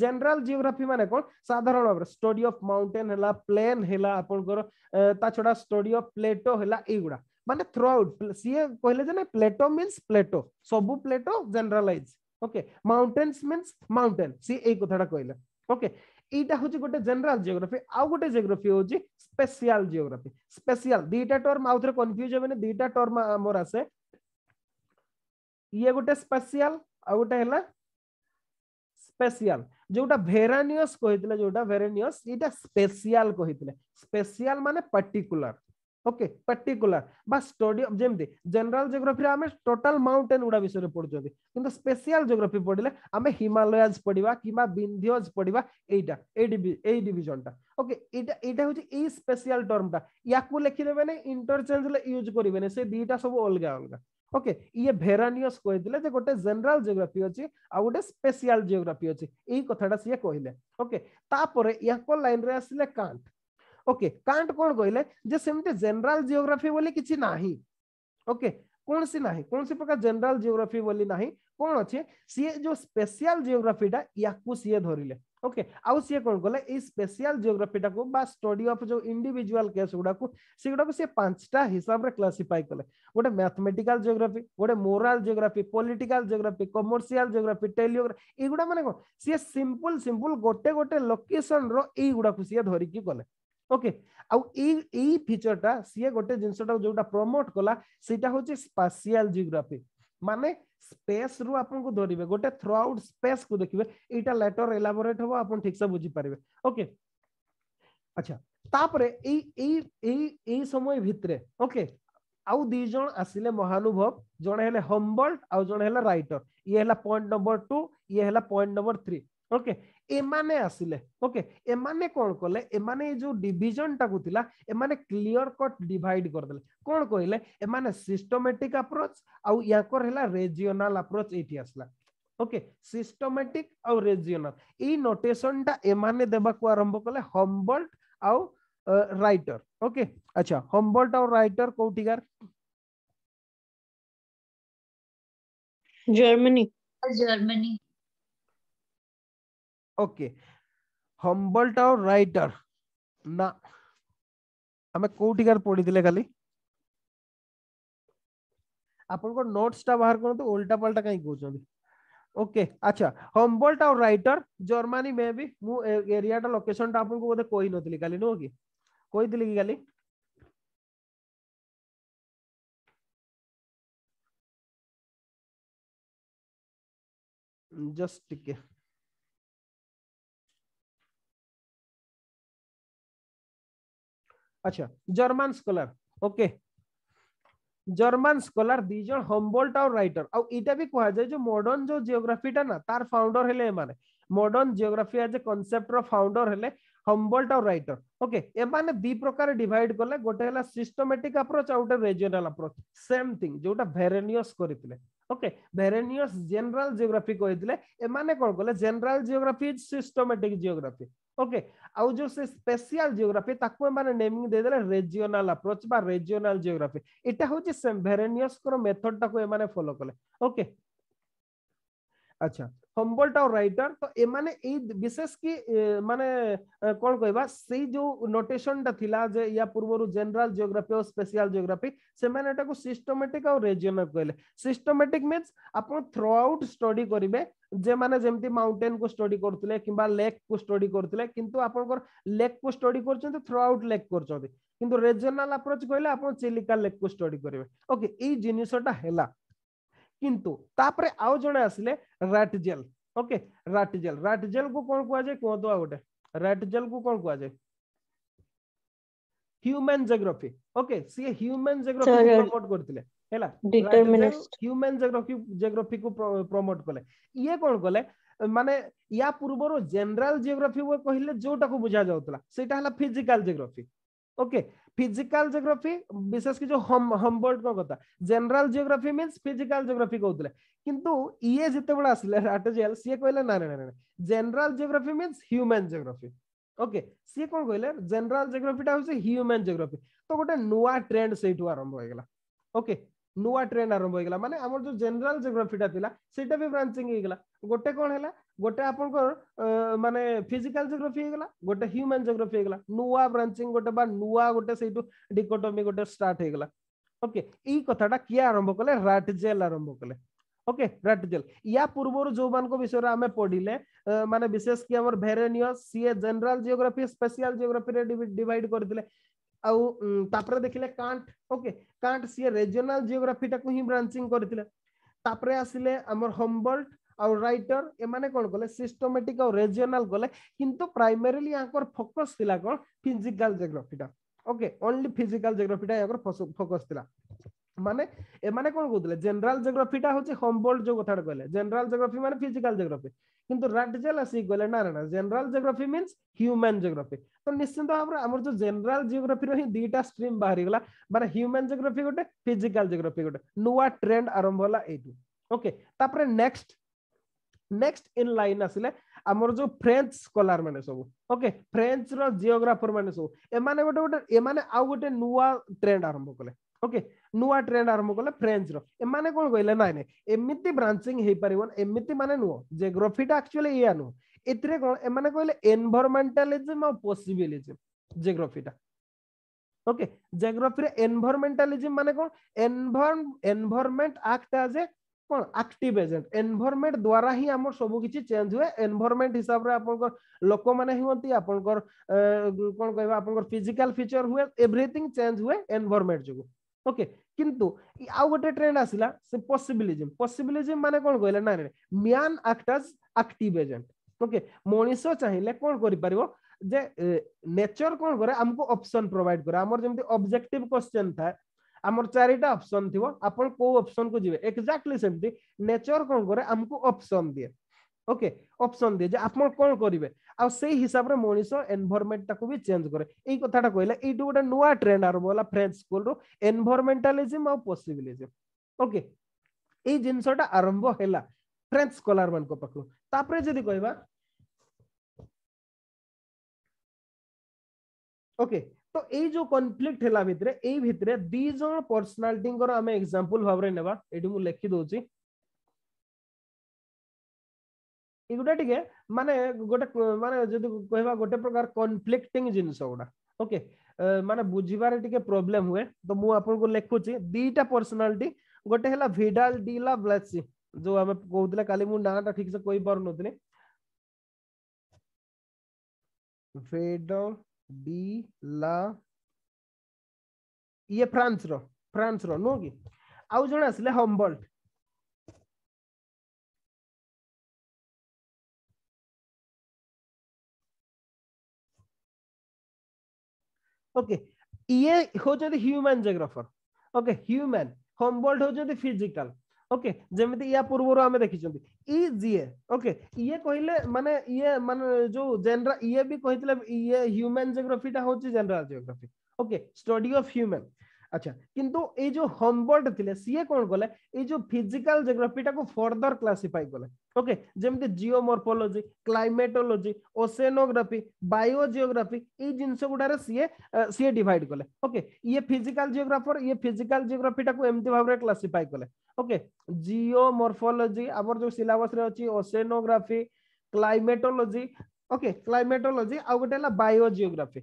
ଜେନେରାଲ ଜିଓଗ୍ରାଫି ମାନେ କ'ଣ ସାଧାରଣ ଭାବରେ ଷ୍ଟଡି ଅଫ୍ ମାଉଣ୍ଟେନ୍ ହେଲା ପ୍ଲେନ୍ ହେଲା ଆପଣଙ୍କର ତା ଛଡା ଷ୍ଟଡି ଅଫ୍ ପ୍ଲେଟୋ ହେଲା ଏଇଗୁଡା ମାନେ ଥ୍ରୋ ଆଉଟ୍ ସିଏ କହିଲେ ଯେ ନାଇଁ ପ୍ଲେଟୋ ମିନ୍ସ ପ୍ଲେଟୋ ସବୁ Plato generalise okay mountains means mountain ସିଏ ଏଇ କଥାଟା କହିଲେ ଓକେ এইটা হচ্ছে গোটে জেনারেল জিওগ্রাফি আউ গোটে জিওগ্রাফি হচ্ছে স্পেশিয়াল জিওগ্রাফি স্পেশিয়াল দুইটা টর্ম আউথরে কনফ্যুজ হবেনি দুইটা টর্ম আমার আসে ইয়ে গোটে স্পেশিয়াল আউ গোটে হেলা স্পেশিয়াল যেটা ভেরানিয়স কহিলে যেটা ভেরানিয়স এটা স্পেশিয়াল কহিলে স্পেশিয়াল মানে পার্টিকুলার ওকে পার্টিকুলার বা স্টডি যেমতি জেনারেল জিওগ্রাফি আমি টোটাল মাউন্টেন গুড়া বিষয়ে পড়ুଛନ୍ତି কিন্তু স্পেশিয়াল জিওগ্রাফি পড়লে আমি হিমালয়াজ পড়িবা কিংবা বিন্ধিয়জ পড়িবা এইটা এই এই ডিভিজনটা ওকে এইটা এইটা হচ্ছে এই স্পেশিয়াল টর্মটা ইয়াকু লেখি দেবে না ইন্টারচেঞ্জ ইউজ করবে না সে দুইটা সব অলগা অলগা ओके ये भेरानियस कहते जे गोटे जनरल जियोग्राफी अच्छी आ गए स्पेशल जियोग्राफी अच्छी यही कथटा सी कहले ओके लाइन रे आसिले कांट ओके कांट कौन कहले जेनेल जियोग्राफी बोली किसी ना ओके कौन सी ना कौन सी प्रकार जेनेल जियोग्राफी बोली ना कौन अच्छे सी जो स्पेशियाल जियोग्राफीटा या धरले ओके आउ सी कौन कले स्पेशल जियोग्राफी टाक स्टडी अफ जो इंडिविजुआल केस गुड़ाक से गुड़ाक सी पांचटा हिसाब से क्लासीफाई कले गोटे मैथमेटिकल जियोग्राफी गोटे moral geography political geography commercial geography telegraphy युवा मैंने कौन सी सिंपल सिंपल गोटे गोटे लोकेशन रुड़ाक सी धरिकी कले ओके आउ फिचरटा सी गोटे जिनटा जोटा प्रमोट कला सीटा हूँ स्पासीआल जियोग्राफी माने स्पेस रु आपन को धरिबे गोटे थ्रू आउट स्पेस को देखिबे एटा लेटर एलाबोरेट हो आपन ठीक से बुझी परिबे ओके अच्छा तापरे ए ए ए ए समय भितरे ओके आउ दि जण आसीले महानुभव जण हेले हम्बल्ड आउ जण हेले राइटर ये हेला पॉइंट नंबर 2 ये हेला पॉइंट नंबर 3 ओके ଏମାନେ ଆସିଲେ ଓକେ ଏମାନେ କଣ କଲେ ଏମାନେ ଏଇ ଯୋଉ ଡିଭିଜନଟାକୁ ଥିଲା ଏମାନେ କ୍ଲିଅର କଟ୍ ଡିଭାଇଡ କରିଦେଲେ କଣ କହିଲେ ଏମାନେ ସିଷ୍ଟମେଟିକ ଆପ୍ରୋଚ ଆଉ ୟାଙ୍କର ହେଲା ରେଜିଓନାଲ ଆପ୍ରୋଚ ଏଇଠି ଆସିଲା ଓକେ ସିଷ୍ଟମେଟିକ ଆଉ ରେଜିଓନାଲ ଏଇ ନୋଟେସନଟା ଏମାନେ ଦେବାକୁ ଆରମ୍ଭ କଲେ ହମ୍ବଲ୍ଟ ଆଉ ରାଇଟର ଓକେ ଆଚ୍ଛା ହମ୍ବଲ୍ଟ ଆଉ ରାଇଟର କୋଉଠିକାର ଜର୍ମାନୀ ଜର୍ମାନୀ ଓକେ ହମ୍ବଲ୍ଟ ଆଉ ରାଇଟର ନା ଆମେ କୋଉଠିକାର ପଢିଥିଲେ ଖାଲି ଆପଣଙ୍କ ନୋଟ୍ସଟା ବାହାର କରନ୍ତୁ ଓଲଟା ପାଲଟା କାହିଁ କହୁଛନ୍ତି ओके अच्छा हम्बल्ट और राइटर जर्मनी में भी मु एरिया टा लोकेशन टा आपन को बोले कोई नथली खाली नो की कोई दिली की खाली जस्ट टिके अच्छा German scholar okay German scholar दी जन हम्बोल्ट और राइटर आउ भी कहा जाए जो मॉडर्न जो जियोग्राफी टा ना तार फाउंडर हेले माने modern geography as a concept रो फाउंडर हेले हम्बोल्ट और राइटर ओके एमाने दी प्रकार डिवाइड करले गोटे हला सिस्टमैटिक अप्रोच आउट रीजनल अप्रोच सेम थिंग जोटा भेरेनियस करथिले ओके भेरेनियस जनरल जियोग्राफी कहिथिले एमाने कोन करले general geography is systematic geography okay आउ जो से स्पेशल जियोग्राफी ताकु माने नेमिंग दे देले रीजनल अप्रोच बा रीजनल जियोग्राफी एटा होची सेम वेरेनियस को मेथड ताकु माने फॉलो करले ओके okay. अच्छा हम्बोल्ट और राइटर तो ए माने विशेष की माने कोन कहबा जो नोटेशन टाइम थिला जे या पूर्वरु जनरल ज्योग्राफी और स्पेशल ज्योग्राफी से माने एटा और रीजन कहले सिस्टमैटिक मींस अपन थ्रू आउट स्टडी करेंगे जे माने जेमती माउंटेन को स्टडी करतले किबा लेक को स्टडी करतले किंतु अपन लेक को स्टडी करचो तो आउट लेक करचो किंतु रीजनल कहले चिलिका लेक को स्टडी करिवे ओके ए जिनिसटा हैला किंतु तापरे आउ जणे आसले Ratzel okay Ratzel Ratzel को कोन कोआ जाय कोन दुआ गोटे रैट जेल को कोन कोआ जाय ह्यूमन ज्योग्राफी ओके से ह्यूमन ज्योग्राफी प्रमोट करथिले हैला डिटरमिनिस्ट ह्यूमन ज्योग्राफी ज्योग्राफी को प्रमोट करले ये कोन कोले माने या पूर्वरो जनरल ज्योग्राफी को कहिले जोटा को बुझा जाउतला सेटा हला physical geography okay okay. Physical geography विशेष कि जो हम हमबोल्ड को कथा general geography means physical geography कहते किंतु ये जते बड़ा आसले राटोजियल सी कहले ना ना ना general geography means human geography okay सी कोन कहले जनरल जियोग्राफी टा होसे ह्यूमन जियोग्राफी तो गोटे नुवा ट्रेंड सेट आरंभ होगा ओके ନୂଆ ଟ୍ରେଣ୍ଡ ଆରମ୍ଭ ହେଇଗଲା ମାନେ ଆମର ଯୋଉ ଜେନେରାଲ ଜୋଗ୍ରାଫିଟା ଥିଲା ସେଇଟା ବି ବ୍ରାଞ୍ଚିଂ ହେଇଗଲା ଗୋଟେ କ'ଣ ହେଲା ଗୋଟେ ଆପଣଙ୍କର ମାନେ ଫିଜିକାଲ ଜୋଗ୍ରାଫି ହେଇଗଲା ଗୋଟେ ହ୍ୟୁମାନ ଜୋଗ୍ରାଫି ହେଇଗଲା ନୂଆ ବ୍ରାଞ୍ଚିଂ ଗୋଟେ ବା ନୂଆ ଗୋଟେ ସେଇଠୁ ଡିକୋଟମି ଗୋଟେ ଷ୍ଟାର୍ଟ ହେଇଗଲା ଓକେ ଏଇ କଥାଟା କିଏ ଆରମ୍ଭ କଲେ ରାଟଜେଲ ଆରମ୍ଭ କଲେ ଓକେ ରାଟଜେଲ ୟା ପୂର୍ବରୁ ଯୋଉମାନଙ୍କ ବିଷୟରେ ଆମେ ପଢିଲେ ମାନେ ବିଶେଷ କି ଆମର ଭେରେନିୟସ ସିଏ ଜେନେରାଲ ଜିଓଗ୍ରାଫି ସ୍ପେସିଆଲ ଜିଓଗ୍ରାଫିରେ ଡିଭାଇଡ କରିଥିଲେ ଆଉ ତାପରେ ଦେଖିଲେ କାଣ୍ଟ ଓକେ କାଣ୍ଟ ସିଏ ରେଜିଓନାଲ ଜିଓଗ୍ରାଫିଟାକୁ ହିଁ ବ୍ରାଞ୍ଚିଂ କରିଥିଲେ ତାପରେ ଆସିଲେ ଆମର ହମ୍ବଲ୍ଟ ଆଉ ରାଇଟର ଏମାନେ କ'ଣ କଲେ ସିଷ୍ଟମେଟିକ ଆଉ ରେଜିଓନାଲ କଲେ କିନ୍ତୁ ପ୍ରାଇମେରିଲି ୟାଙ୍କର ଫୋକସ୍ ଥିଲା କ'ଣ ଫିଜିକାଲ ଜିଓଗ୍ରାଫିଟା ଓକେ ଓନ୍ଲି ଫିଜିକାଲ ଜିଓଗ୍ରାଫିଟା ୟାଙ୍କର ଫୋକସ୍ ଥିଲା ମାନେ ଏମାନେ କଣ କହୁଥିଲେ ଜେନେରାଲ ଜୋଗ୍ରାଫିଟା ହଉଛି ହୋମବୋଲ୍ଡ ଯୋଉ କଥାଟା କହିଲେ ଜେନେରାଲ ଜୋଗ୍ରାଫି ମାନେ ଫିଜିକାଲ ଜୋଗ୍ରାଫି କିନ୍ତୁ ରାଟଜେଲ ଆସିକି କହିଲେ ନା ନା general geography means human geography ତ ନିଶ୍ଚିନ୍ତ ଭାବରେ ଆମର ଯୋଉ ଜେନେରାଲ ଜିଓଗ୍ରାଫିର ହିଁ ଦିଟା ଷ୍ଟ୍ରିମ୍ ବାହାରିଗଲା ମାନେ ହ୍ୟୁମାନ ଜୋଗ୍ରାଫି ଗୋଟେ ଫିଜିକାଲ ଜୋଗ୍ରାଫି ଗୋଟେ ନୂଆ ଟ୍ରେଣ୍ଡ ଆରମ୍ଭ ହେଲା ଏଇଠୁ ଓକେ ତାପରେ ନେକ୍ସଟ ନେକ୍ସଟ ଇନ୍ ଲାଇନ୍ ଆସିଲେ ଆମର ଯୋଉ ଫ୍ରେଞ୍ଚ ସ୍କଲାର ମାନେ ସବୁ ଓକେ ଫ୍ରେଞ୍ଚର ଜିଓଗ୍ରାଫର ମାନେ ସବୁ ଏମାନେ ଗୋଟେ ଗୋଟେ ଏମାନେ ଆଉ ଗୋଟେ ନୂଆ ଟ୍ରେଣ୍ଡ ଆରମ୍ଭ କଲେ ଓକେ ନୂଆ ଟ୍ରେଣ୍ଡ ଆରମ୍ଭ କଲେ ଫ୍ରେଞ୍ଚର ଏମାନେ କଣ କହିଲେ ନାଇଁ ନାଇଁ ଏମିତି ବ୍ରାଞ୍ଚିଂ ହେଇପାରିବନି ଏମିତି ମାନେ ନୁହଁ ଜେଗ୍ରଫିଟା ଆକ୍ଚୁଆଲି ଏଇଆ ନୁହଁ ଏଥିରେ କଣ ଏମାନେ କହିଲେ ଏନଭରମେଣ୍ଟାଲିଜମ ଆଉ ପସିବିଲିଜମ ଜେଗ୍ରାଫିଟା ଓକେ ଜେଗ୍ରାଫିରେ ଏନଭରମେଣ୍ଟାଲିଜମ ମାନେ କଣ ଏନଭରମେଣ୍ଟ ଆକ୍ଟ ଆଜ୍ ଏ কোন অ্যাক্টিভ এজেন্ট এনভায়রনমেন্ট দ্বারা হি আমার সবু কিছু চেঞ্জ হুয়ে এনভায়রনমেন্ট হিসাবে আপনকর লোক মানে হুয়ন্তি আপনকর কোন কইবা আপনকর ফিজিক্যাল ফিচার হুয়ে এভরিথিং চেঞ্জ হুয়ে এনভায়রনমেন্ট ओके किंतु आउ गोटे ट्रेंड आसला से पॉसिबिलिज्म पॉसिबिलिज्म माने कोन कहले ना रे man act as active agent okay Manish चाहिले कोन करि परबो जे नेचर कोन करे हमको ऑप्शन प्रोवाइड करे हमर जेमति ऑब्जेक्टिव क्वेश्चन था हमर चारटा ऑप्शन थिवो आपन को ऑप्शन को जिवे एक्जेक्टली सेमति नेचर कोन करे हमको ऑप्शन दिए ଓକେ ଅପସନ ଦିଏ ଯେ ଆପଣ କ'ଣ କରିବେ ଆଉ ସେଇ ହିସାବରେ ମଣିଷ ଏନଭାରମେଣ୍ଟଟାକୁ ବି ଚେଞ୍ଜ କରେ ଏଇ କଥାଟା କହିଲେ ଏଇଠୁ ଗୋଟେ ନୂଆ ଟ୍ରେଣ୍ଡ ଆରମ୍ଭ ହେଲା ଫ୍ରେଞ୍ଚ ସ୍କୁଲରୁ ଏନଭାରମେଣ୍ଟାଲିଜିମ୍ ଆଉ ପସିବିଲିଜିମ୍ ଓକେ ଏଇ ଜିନିଷଟା ଆରମ୍ଭ ହେଲା ଫ୍ରେଞ୍ଚ ସ୍କଲାର ମାନଙ୍କ ପାଖରୁ ତାପରେ ଯଦି କହିବା ଓକେ ତ ଏଇ ଯୋଉ କନଫ୍ଲିକ୍ଟ ହେଲା ଭିତରେ ଏଇ ଭିତରେ ଦି ଜଣ ପର୍ସନାଲିଟିଙ୍କର ଆମେ ଏକ୍ସାମ୍ପଲ ଭାବରେ ନେବା ଏଠି ମୁଁ ଲେଖି ଦଉଛି ଏଗୁଡା ଟିକେ ମାନେ ଗୋଟେ ମାନେ ଯଦି କହିବା ଗୋଟେ ପ୍ରକାର କନଫ୍ଲିକ୍ଟିଂ ଜିନିଷ ଗୁଡା ଓକେ ମାନେ ବୁଝିବାରେ ଟିକେ ପ୍ରୋବ୍ଲେମ ହୁଏ ତ ମୁଁ ଆପଣଙ୍କୁ ଲେଖୁଛି ଦିଟା ପର୍ସନାଲିଟି ଗୋଟେ ହେଲା ଭିଡାଲ ଡିଲା ବ୍ଲାସି ଯୋଉ ଆମେ କହୁଥିଲେ କାଲି ମୁଁ ନାଁଟା ଠିକସେ କହିପାରୁନଥିଲି ଭିଡାଲ ଡିଲା ଇଏ ଫ୍ରାନ୍ସର ଫ୍ରାନ୍ସର ନୁହଁ କି ଆଉ ଜଣେ ଆସିଲେ ହମ୍ବଲ୍ଟ ओके ये होचोदी human geographer okay human Humboldt होचोदी फिजिकल ओके जेमिति या पूर्वरो आमे देखि छथि इ जे ओके ये कहिले माने ये माने जो जनरल ये भी कहितले ये ह्यूमन ज्योग्राफीटा होची general geography okay study of human আচ্ছা কিন্তু এই যে হমবর্ট থিলে সিয়ে কোন গলে এই যে ফিজিক্যাল জিওগ্রাফিটাকে ফর্দর ক্লাসিফাই গলে ওকে যেমতি জিওমরফোলজি ক্লাইমেটোলজি ওসেনোগ্রাফি বায়োজিওগ্রাফি এই জিনিস গুড়ারে সিয়ে সিয়ে ডিভাইড গলে ওকে ইয়ে ফিজিক্যাল জিওগ্রাফর ইয়ে ফিজিক্যাল জিওগ্রাফিটাকে এমতি ভাবে ক্লাসিফাই গলে ওকে জিওমরফোলজি আমার যে সিলেবাস রে আছে ওসেনোগ্রাফি ক্লাইমেটোলজি ওকে ক্লাইমেটোলজি আর গোটে হলা বায়োজিওগ্রাফি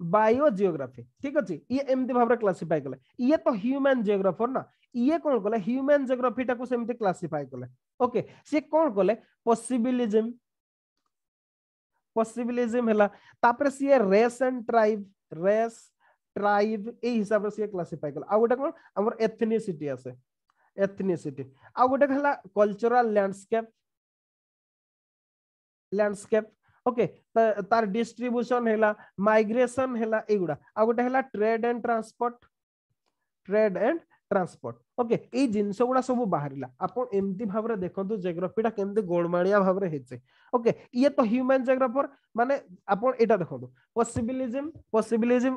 बायो जियोग्राफी ठीक अच्छे ये एमती भाव क्लासीफाई कले ये तो ह्यूमैन जियोग्राफर ना ये कौन कले ह्यूमैन जिओग्राफी टाक सेमती क्लासीफाई कले ओके सी कौन कले पसिबिलिजम पसिबिलिजम है सी race and tribe race tribe ए हिसाब से क्लासीफाई कले आ गोटे कौन आम एथनिसीटी आसे एथनिसीटी आ गोटे है कल्चरल लैंडस्केप लैंडस्केप ओके तार डिस्ट्रीब्यूशन है माइग्रेसन है युवा आ गोटे है trade and transport trade and transport okay ये जिनस गुड़ा सब बाहर आपड़ एमती भाव में देखते जेग्राफीटा केमती गोलमाणिया भाव में होचे ओके ये तो ह्यूमन जेग्राफर माने आप एटा देखो पसिबिलिजम पसिबिलिजम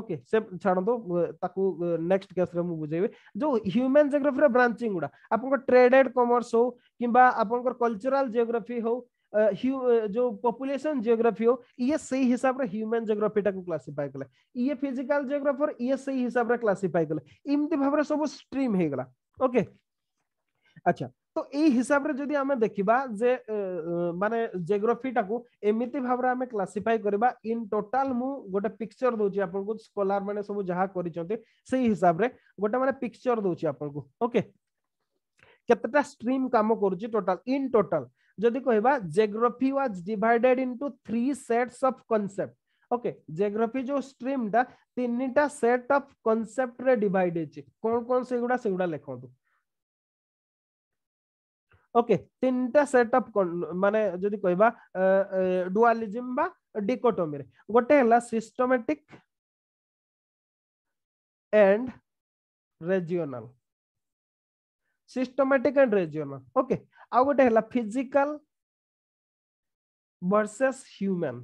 ओके से छाड़ो ताकू नेक्स्ट केस रे बुझेबी जो ह्यूमन जेग्राफी ब्रांचिंग गुड़ा आपको ट्रेड एंड कमर्स हो किंबा आपनकर कल्चरल जियोग्राफी हो जो पपुलेसन जियोग्राफी हो ये सही हिसाब रे ह्यूमन जियोग्राफी टाक क्लासिफाई करले ये फिजिकल जियोग्राफर ये सही हिसाब रे क्लासिफाई करले इमते भाव रे सब स्ट्रीम हे गला ओके अच्छा तो ए हिसाब रे जदी हमें देखिबा जे माने जियोग्राफी टाक एमिति भाव रे हमें क्लासिफाई करबा इन टोटल मु गोटे पिक्चर दउ छी आपन को स्कॉलर माने सब जहां करिछते सही हिसाब रे गोटे माने पिक्चर दउ आपन को ओके केतटा स्ट्रीम काम करूची टोटल इन टोटल जदि कहबा geography was divided into 3 sets of concept okay geography जो स्ट्रीम टा तीनटा सेट ऑफ कांसेप्ट रे डिवाइड है कोन कोन सेगुडा सेगुडा लिखंतु ओके तीनटा सेट ऑफ माने जदि कहबा डुअलिज्म बा डिकोटोमी रे गोटे हला systematic and regional systematic and regional okay ଆଉ ଗୋଟେ ହେଲା physical versus human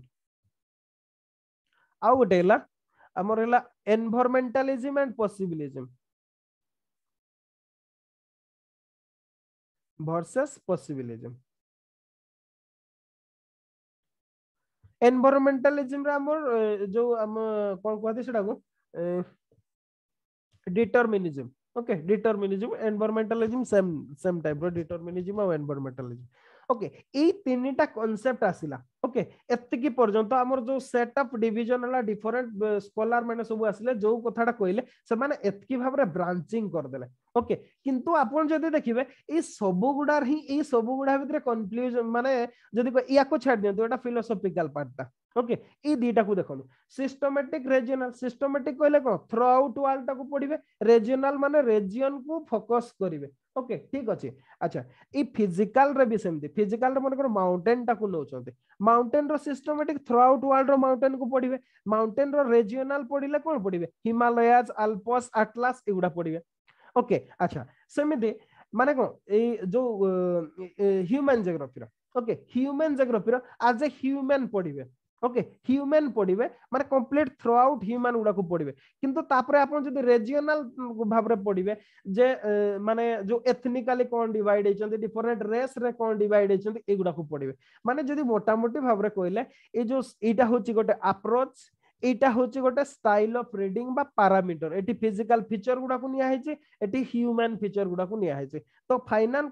ଆଉ ଗୋଟେ ହେଲା ଆମର ହେଲା environmentalism and possibilism versus possibilism environmentalism ରେ ଆମର ଯୋଉ ଆମ କଣ କୁହନ୍ତି ସେଟାକୁ determinism okay determinism environmentalism same same type रो डिटरमिनिज्म और एनवायरमेंटलिज्म ओके ए तीनटा कांसेप्ट आसीला ओके एत्ते की पर्यंत हमर जो सेटअप डिवीजन वाला डिफरेंट स्कॉलर माने सब आसीले जो कथाटा कहले से माने एत्ते की भाबरे ब्रांचिंग कर देले ওকে কিন্তু আপন যদি দেখিবে এই সবু গুড়ার হি এই সবু গুড়া ভিতরে কনফ্লুজন মানে যদি ইয়াকু ছাড় দিও এটা ফিলোসফিক্যাল পার্টটা ওকে এই দুইটাকু দেখুন সিস্টমেটিক রিজিওনাল সিস্টমেটিক কইলে কোন থ্রু আউট ওয়ার্ল্ড টাকু পড়িবে রিজিওনাল মানে রিজিয়ন কু ফোকাস করিবে ওকে ঠিক আছে আচ্ছা এই ফিজিক্যাল রে বি সেমতি ফিজিক্যাল রে মনে করো মাউন্টেন টাকু নউচন্তি মাউন্টেন র সিস্টমেটিক থ্রু আউট ওয়ার্ল্ড র মাউন্টেন কু পড়িবে মাউন্টেন র রিজিওনাল পড়িলে কোন পড়িবে হিমালয়াজ আলপস আটলাস এগুড়া পড়িবে ଓକେ ଆଚ୍ଛା ସେମିତି ମାନେ କ'ଣ ଏଇ ଯୋଉ ହ୍ୟୁମାନ ଜୋଗ୍ରାଫିର ଓକେ ହ୍ୟୁମାନ ଜୋଗ୍ରାଫିର ଆଜ୍ ଏ ହ୍ୟୁମାନ ପଢିବେ ଓକେ ହ୍ୟୁମାନ ପଢିବେ ମାନେ କମ୍ପ୍ଲିଟ ଥ୍ରୋ ଆଉଟ୍ ହ୍ୟୁମାନ ଗୁଡାକୁ ପଢିବେ କିନ୍ତୁ ତାପରେ ଆପଣ ଯଦି ରେଜିଓନାଲ ଭାବରେ ପଢିବେ ଯେ ମାନେ ଯୋଉ ଏଥନିକାଲି କଣ ଡିଭାଇଡ ହେଇଛନ୍ତି ଡିଫରେଣ୍ଟ ରେସରେ କଣ ଡିଭାଇଡ ହେଇଛନ୍ତି ଏଗୁଡାକୁ ପଢିବେ ମାନେ ଯଦି ମୋଟାମୋଟି ଭାବରେ କହିଲେ ଏଇ ଯୋଉ ଏଇଟା ହଉଛି ଗୋଟେ ଆପ୍ରୋଚ এটা হচ্ছে গোটে স্টাইল অফ রিডিং বা প্যারামিটার এটি ফিজিক্যাল ফিচর গুড়াকু নিয়া হয়েছে এটি হিউম্যান ফিচর গুড়াকু নিয়া হয়েছে তো ফাইনাল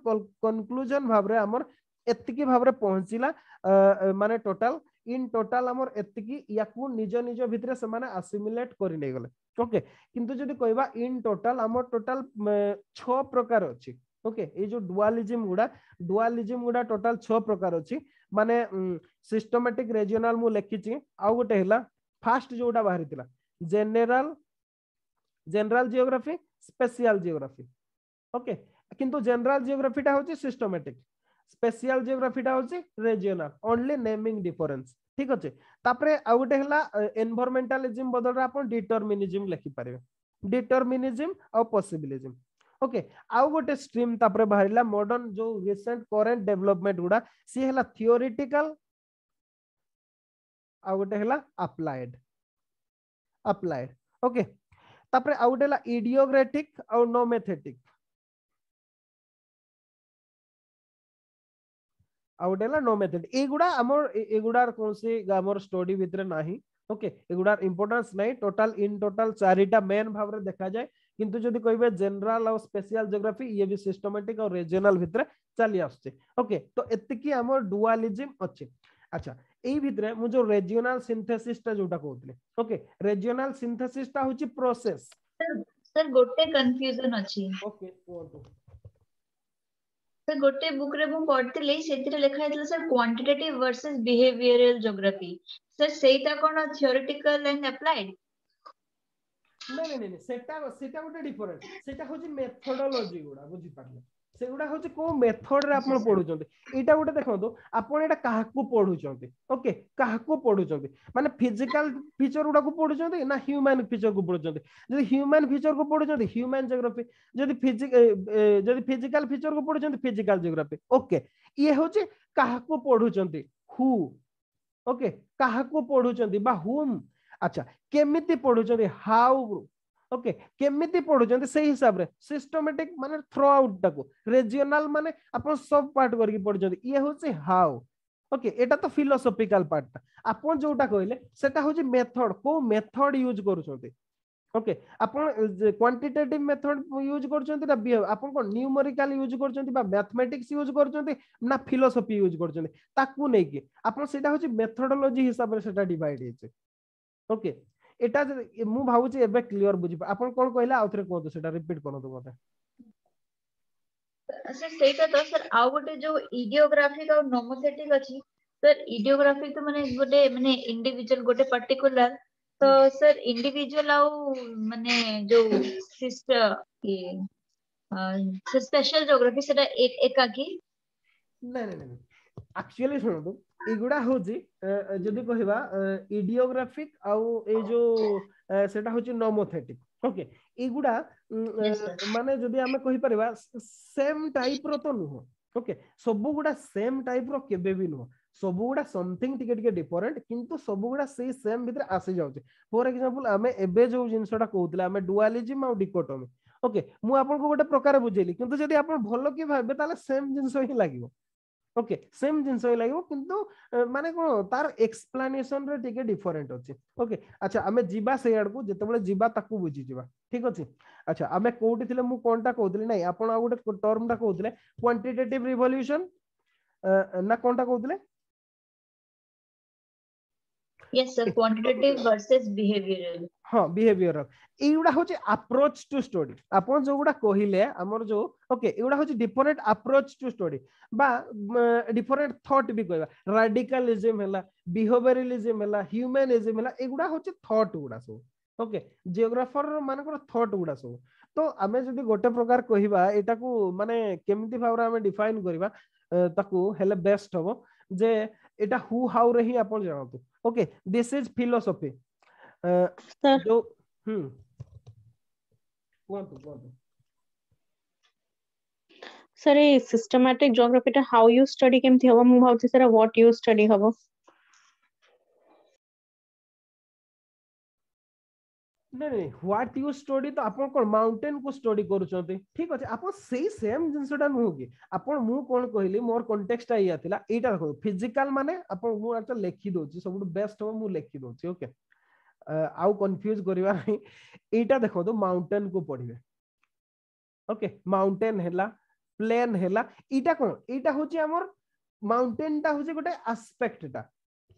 কনক্লুজন ভাবরে আমার এতিকি ভাবরে পৌঁছিলা মানে টোটাল ইন টোটাল আমার এতিকি ইয়াকু নিজ নিজ ভিতরে সেমানে আসিমিলেট করে নেই গলে ওকে কিন্তু যদি কইবা ইন টোটাল আমার টোটাল ছ প্রকার আছে ওকে এই যে ডুয়ালিজম গুড়া ডুয়ালিজম গুড়া টোটাল ছ প্রকার আছে মানে সিস্টমেটিক রিজিওনাল মু লেখিছি আউ গোটে হেলা फास्ट जो बाहरी general general geography special geography okay कि जेनेल जिओग्राफीटा होची सिस्टमैटिक स्पेशियाल जिओग्राफीटा हूँ रीजनल ओनली नेमिंग डिफरेन्स ठीक अच्छे तापरे आ गोटे हला बदल डिटर्मिनिजिम डिटरमिनिज्म लिखि पारे डिटर्मिनिजिम और पॉसिबिलिज्म ओके आउ गोटे स्ट्रीम तापरे बाहरिला मॉडर्न जो रिसेंट करेन्ट डेवलपमेंट गुडा सी है थियोरेटिकल गोटे अप्लाइड अप्लाइड ओके तापर आउ गोटे इडियोग्रेटिक आउ नोमेथेटिक आउ गोटे नोमेथेटिक ए गुडा अमर ए गुडार कोनसी गामर स्टडी भितरे नाही ओके ए गुडार इंपोर्टेंस नाही टोटल इन टोटल चारिटा मेन भाबरे देखा जाय किंतु जदि कहबे जनरल आ स्पेशल ज्योग्राफी ये भी सिस्टमैटिक आ रीजनल भितरे चली आस्ते ओके तो एतकी अमर डुअलिज्म अछि আচ্ছা এই ভিতরে মু যে রেজিওনাল সিনথেসিস টা যোটা কইতলে ওকে রেজিওনাল সিনথেসিস টা হচ্ছে প্রসেস স্যার গোটে কনফ্যুজন আছে ওকে কোটো স্যার গোটে বুক রে মু পড়তিলি সেতিরে লেখা হইছিল sir quantitative versus behavioural geography sir সেইটা কোন থিওরিটিক্যাল এন্ড অ্যাপ্লাইড না না না সেটা সেটা গোটে ডিফারেন্ট সেটা হচ্ছে মেথডোলজি গুড়া বুঝি পারলে ସେଗୁଡା ହଉଛି କୋଉ ମେଥଡରେ ଆପଣ ପଢୁଛନ୍ତି ଏଇଟା ଗୋଟେ ଦେଖନ୍ତୁ ଆପଣ ଏଇଟା କାହାକୁ ପଢୁଛନ୍ତି ଓକେ କାହାକୁ ପଢୁଛନ୍ତି ମାନେ ଫିଜିକାଲ ଫିଚର ଗୁଡାକୁ ପଢୁଛନ୍ତି ନା ହ୍ୟୁମାନ ଫିଚରକୁ ପଢୁଛନ୍ତି ଯଦି ହ୍ୟୁମାନ ଫିଚରକୁ ପଢୁଛନ୍ତି ହ୍ୟୁମାନ ଜିଓଗ୍ରାଫି ଯଦି ଯଦି ଫିଜିକାଲ ଫିଚରକୁ ପଢୁଛନ୍ତି ଫିଜିକାଲ ଜିଓଗ୍ରାଫି ଓକେ ଇଏ ହଉଛି କାହାକୁ ପଢୁଛନ୍ତି ହୁ ଓକେ କାହାକୁ ପଢୁଛନ୍ତି ବା ହୁମ୍ ଆଚ୍ଛା କେମିତି ପଢୁଛନ୍ତି ହାଉ ओके केमिति पढुଛନ୍ତି ସେଇ ହିସାବରେ ସିଷ୍ଟମେଟିକ ମାନେ ଥ୍ରୋ ଆଉଟ ଟାକୁ ରେଜିଓନାଲ ମାନେ ଆପଣ ସବ୍ ପାର୍ଟ କରିକି ପଢୁଛନ୍ତି ଇଏ ହଉଛି ହାଉ ଓକେ ଏଇଟା ତ ଫିଲୋସଫିକାଲ ପାର୍ଟଟା ଆପଣ ଯୋଉଟା କହିଲେ ସେଟା ହଉଛି ମେଥଡ କୋଉ ମେଥଡ ୟୁଜ କରୁଛନ୍ତି ଓକେ ଆପଣ କ୍ୱାଣ୍ଟିଟେଟିଭ ମେଥଡ ୟୁଜ କରୁଛନ୍ତି ନା ଆପଣ କ'ଣ ନ୍ୟୁମରିକାଲ ୟୁଜ କରୁଛନ୍ତି ବା ମ୍ୟାଥମେଟିକ୍ସ ୟୁଜ କରୁଛନ୍ତି ନା ଫିଲୋସଫି ୟୁଜ କରୁଛନ୍ତି ତାକୁ ନେଇକି ଆପଣ ସେଇଟା ହଉଛି ମେଥଡୋଲୋଜି ହିସାବରେ ସେଟା ଡିଭାଇଡ ହେଇଛି ଓକେ ଏଟା ମୁଁ ଭାବୁଛି ଏବେ କ୍ଲିଅର ବୁଝିପା ଆପଣ କଣ କହିଲେ ଆଉ ଥରେ କୁହନ୍ତୁ ସେଟା ରିପିଟ କରନ୍ତୁ ମୋତେ ସେଇଟା ତ ସାର୍ ଆଉ ଗୋଟେ ଯୋଉ ଇଡିଓଗ୍ରାଫିକ ଆଉ ନୋମୋଥେଟିକ ଅଛି ସାର୍ ଇଡିଓଗ୍ରାଫିକ ତ ମାନେ ଗୋଟେ ମାନେ ଇଣ୍ଡିଭିଜୁଆଲ ଗୋଟେ ପାର୍ଟିକୁଲାର ତ ସାର୍ ଇଣ୍ଡିଭିଜୁଆଲ ଆଉ ମାନେ ଯୋଉ ସ୍ପେଶାଲ ଜିଓଗ୍ରାଫି ସେଟା ଏକା କି ନାଇଁ ନାଇଁ ନାଇଁ ଆକ୍ଚୁଆଲି ଶୁଣନ୍ତୁ इगुडा होजी जदि कहिबा इडियोग्राफिक आ ए जो सेटा होची नोमोथेटिक ओके इगुडा माने जदि हम कहि परबा सेम टाइप रो तो नहु ओके सब गुडा सेम टाइप रो केबे भी नहु सब गुडा समथिंग टिके टिके डिफरेंट किंतु सब गुडा से सेम भीतर आसी जाउछ फॉर एग्जांपल आमे एबे जो जिनसोडा कहुतला आमे डुअलिज्म आ डिकोटोमी ओके मु आपनको गोटे प्रकार बुझेली किंतु जदि आपन भलो के भाबे ताले सेम जिनसो ही लागिवो ओके सेम जिन लगे कि मानते कौन तार एक्सप्लानेसन रे डिफरेन्ट अच्छे ओके अच्छा आम जाड़क जो जीत बुझी जा ठीक अच्छे अच्छा आम कौटी थी मुझे कौन टा कहते ना आप गोटे टर्म टा कहते क्वांटिटेटिव रिवल्यूशन ना कौन टा कहते yes sir quantitative versus behavioral ହଁ ବିହେଭିଅର ଏଇଗୁଡା ହଉଛି ଆପ୍ରୋଚ ଟୁ ଷ୍ଟଡି ଆପଣ ଯୋଉଗୁଡା କହିଲେ ଆମର ଯୋଉ ଓକେ ଏଗୁଡା ହଉଛି ଡିଫରେଣ୍ଟ ଆପ୍ରୋଚ ଟୁ ଷ୍ଟଡି ବା ଡିଫରେଣ୍ଟ ଥଟ୍ ବି କହିବା ରାଡିକାଲିଜିମ ହେଲା ବିହେଭିଅରାଲିଜିମ ହେଲା ହ୍ୟୁମାନିଜିମ ହେଲା ଏଗୁଡା ହଉଛି ଥଟ୍ ଗୁଡା ସବୁ ଓକେ ଜିଓଗ୍ରାଫର ମାନଙ୍କର ଥଟ୍ ଗୁଡା ସବୁ ତ ଆମେ ଯଦି ଗୋଟେ ପ୍ରକାର କହିବା ଏଟାକୁ ମାନେ କେମିତି ଭାବରେ ଆମେ ଡିଫାଇନ କରିବା ତାକୁ ହେଲେ ବେଷ୍ଟ ହବ ଯେ ଏଟା ହୁ ହାଉରେ ହିଁ ଆପଣ ଜାଣନ୍ତୁ okay this is philosophy Uh, Sir. So, hmm. Go sir এই সিস্টেম্যাটিক জিওগ্রাফিটা হাউ ইউ স্টাডি কেমতি হবো ମୁଁ ଭାବୁଛି ସାର୍ what you study হব ନାଇଁ ନାଇଁ ହ୍ୱାଟ ୟୁ ଷ୍ଟଡି ତ ଆପଣ କ'ଣ ମାଉଣ୍ଟେନକୁ ଷ୍ଟଡି କରୁଛନ୍ତି ଠିକ ଅଛି ଆପଣ ସେଇ ସେମ୍ ଜିନିଷଟା ନୁହଁ କି ଆପଣ ମୁଁ କ'ଣ କହିଲି ମୋର କଣ୍ଟେକ୍ସଟା ଇୟା ଥିଲା ଏଇଟା ରଖନ୍ତୁ ଫିଜିକାଲ ମାନେ ଆପଣ ମୁଁ ଆକ୍ଚୁଆଲି ଲେଖି ଦଉଛି ସବୁଠୁ ବେଷ୍ଟ ହବ ମୁଁ ଲେଖି ଦଉଛି ଓକେ ଆଉ କନଫ୍ୟୁଜ କରିବା ପାଇଁ ଏଇଟା ଦେଖନ୍ତୁ ମାଉଣ୍ଟେନ୍ କୁ ପଢିବେ ଓକେ ମାଉଣ୍ଟେନ୍ ହେଲା ପ୍ଲେନ୍ ହେଲା ଏଇଟା କ'ଣ ଏଇଟା ହଉଛି ଆମର ମାଉଣ୍ଟେନଟା ହଉଛି ଗୋଟେ ଆସ୍ପେକ୍ଟଟା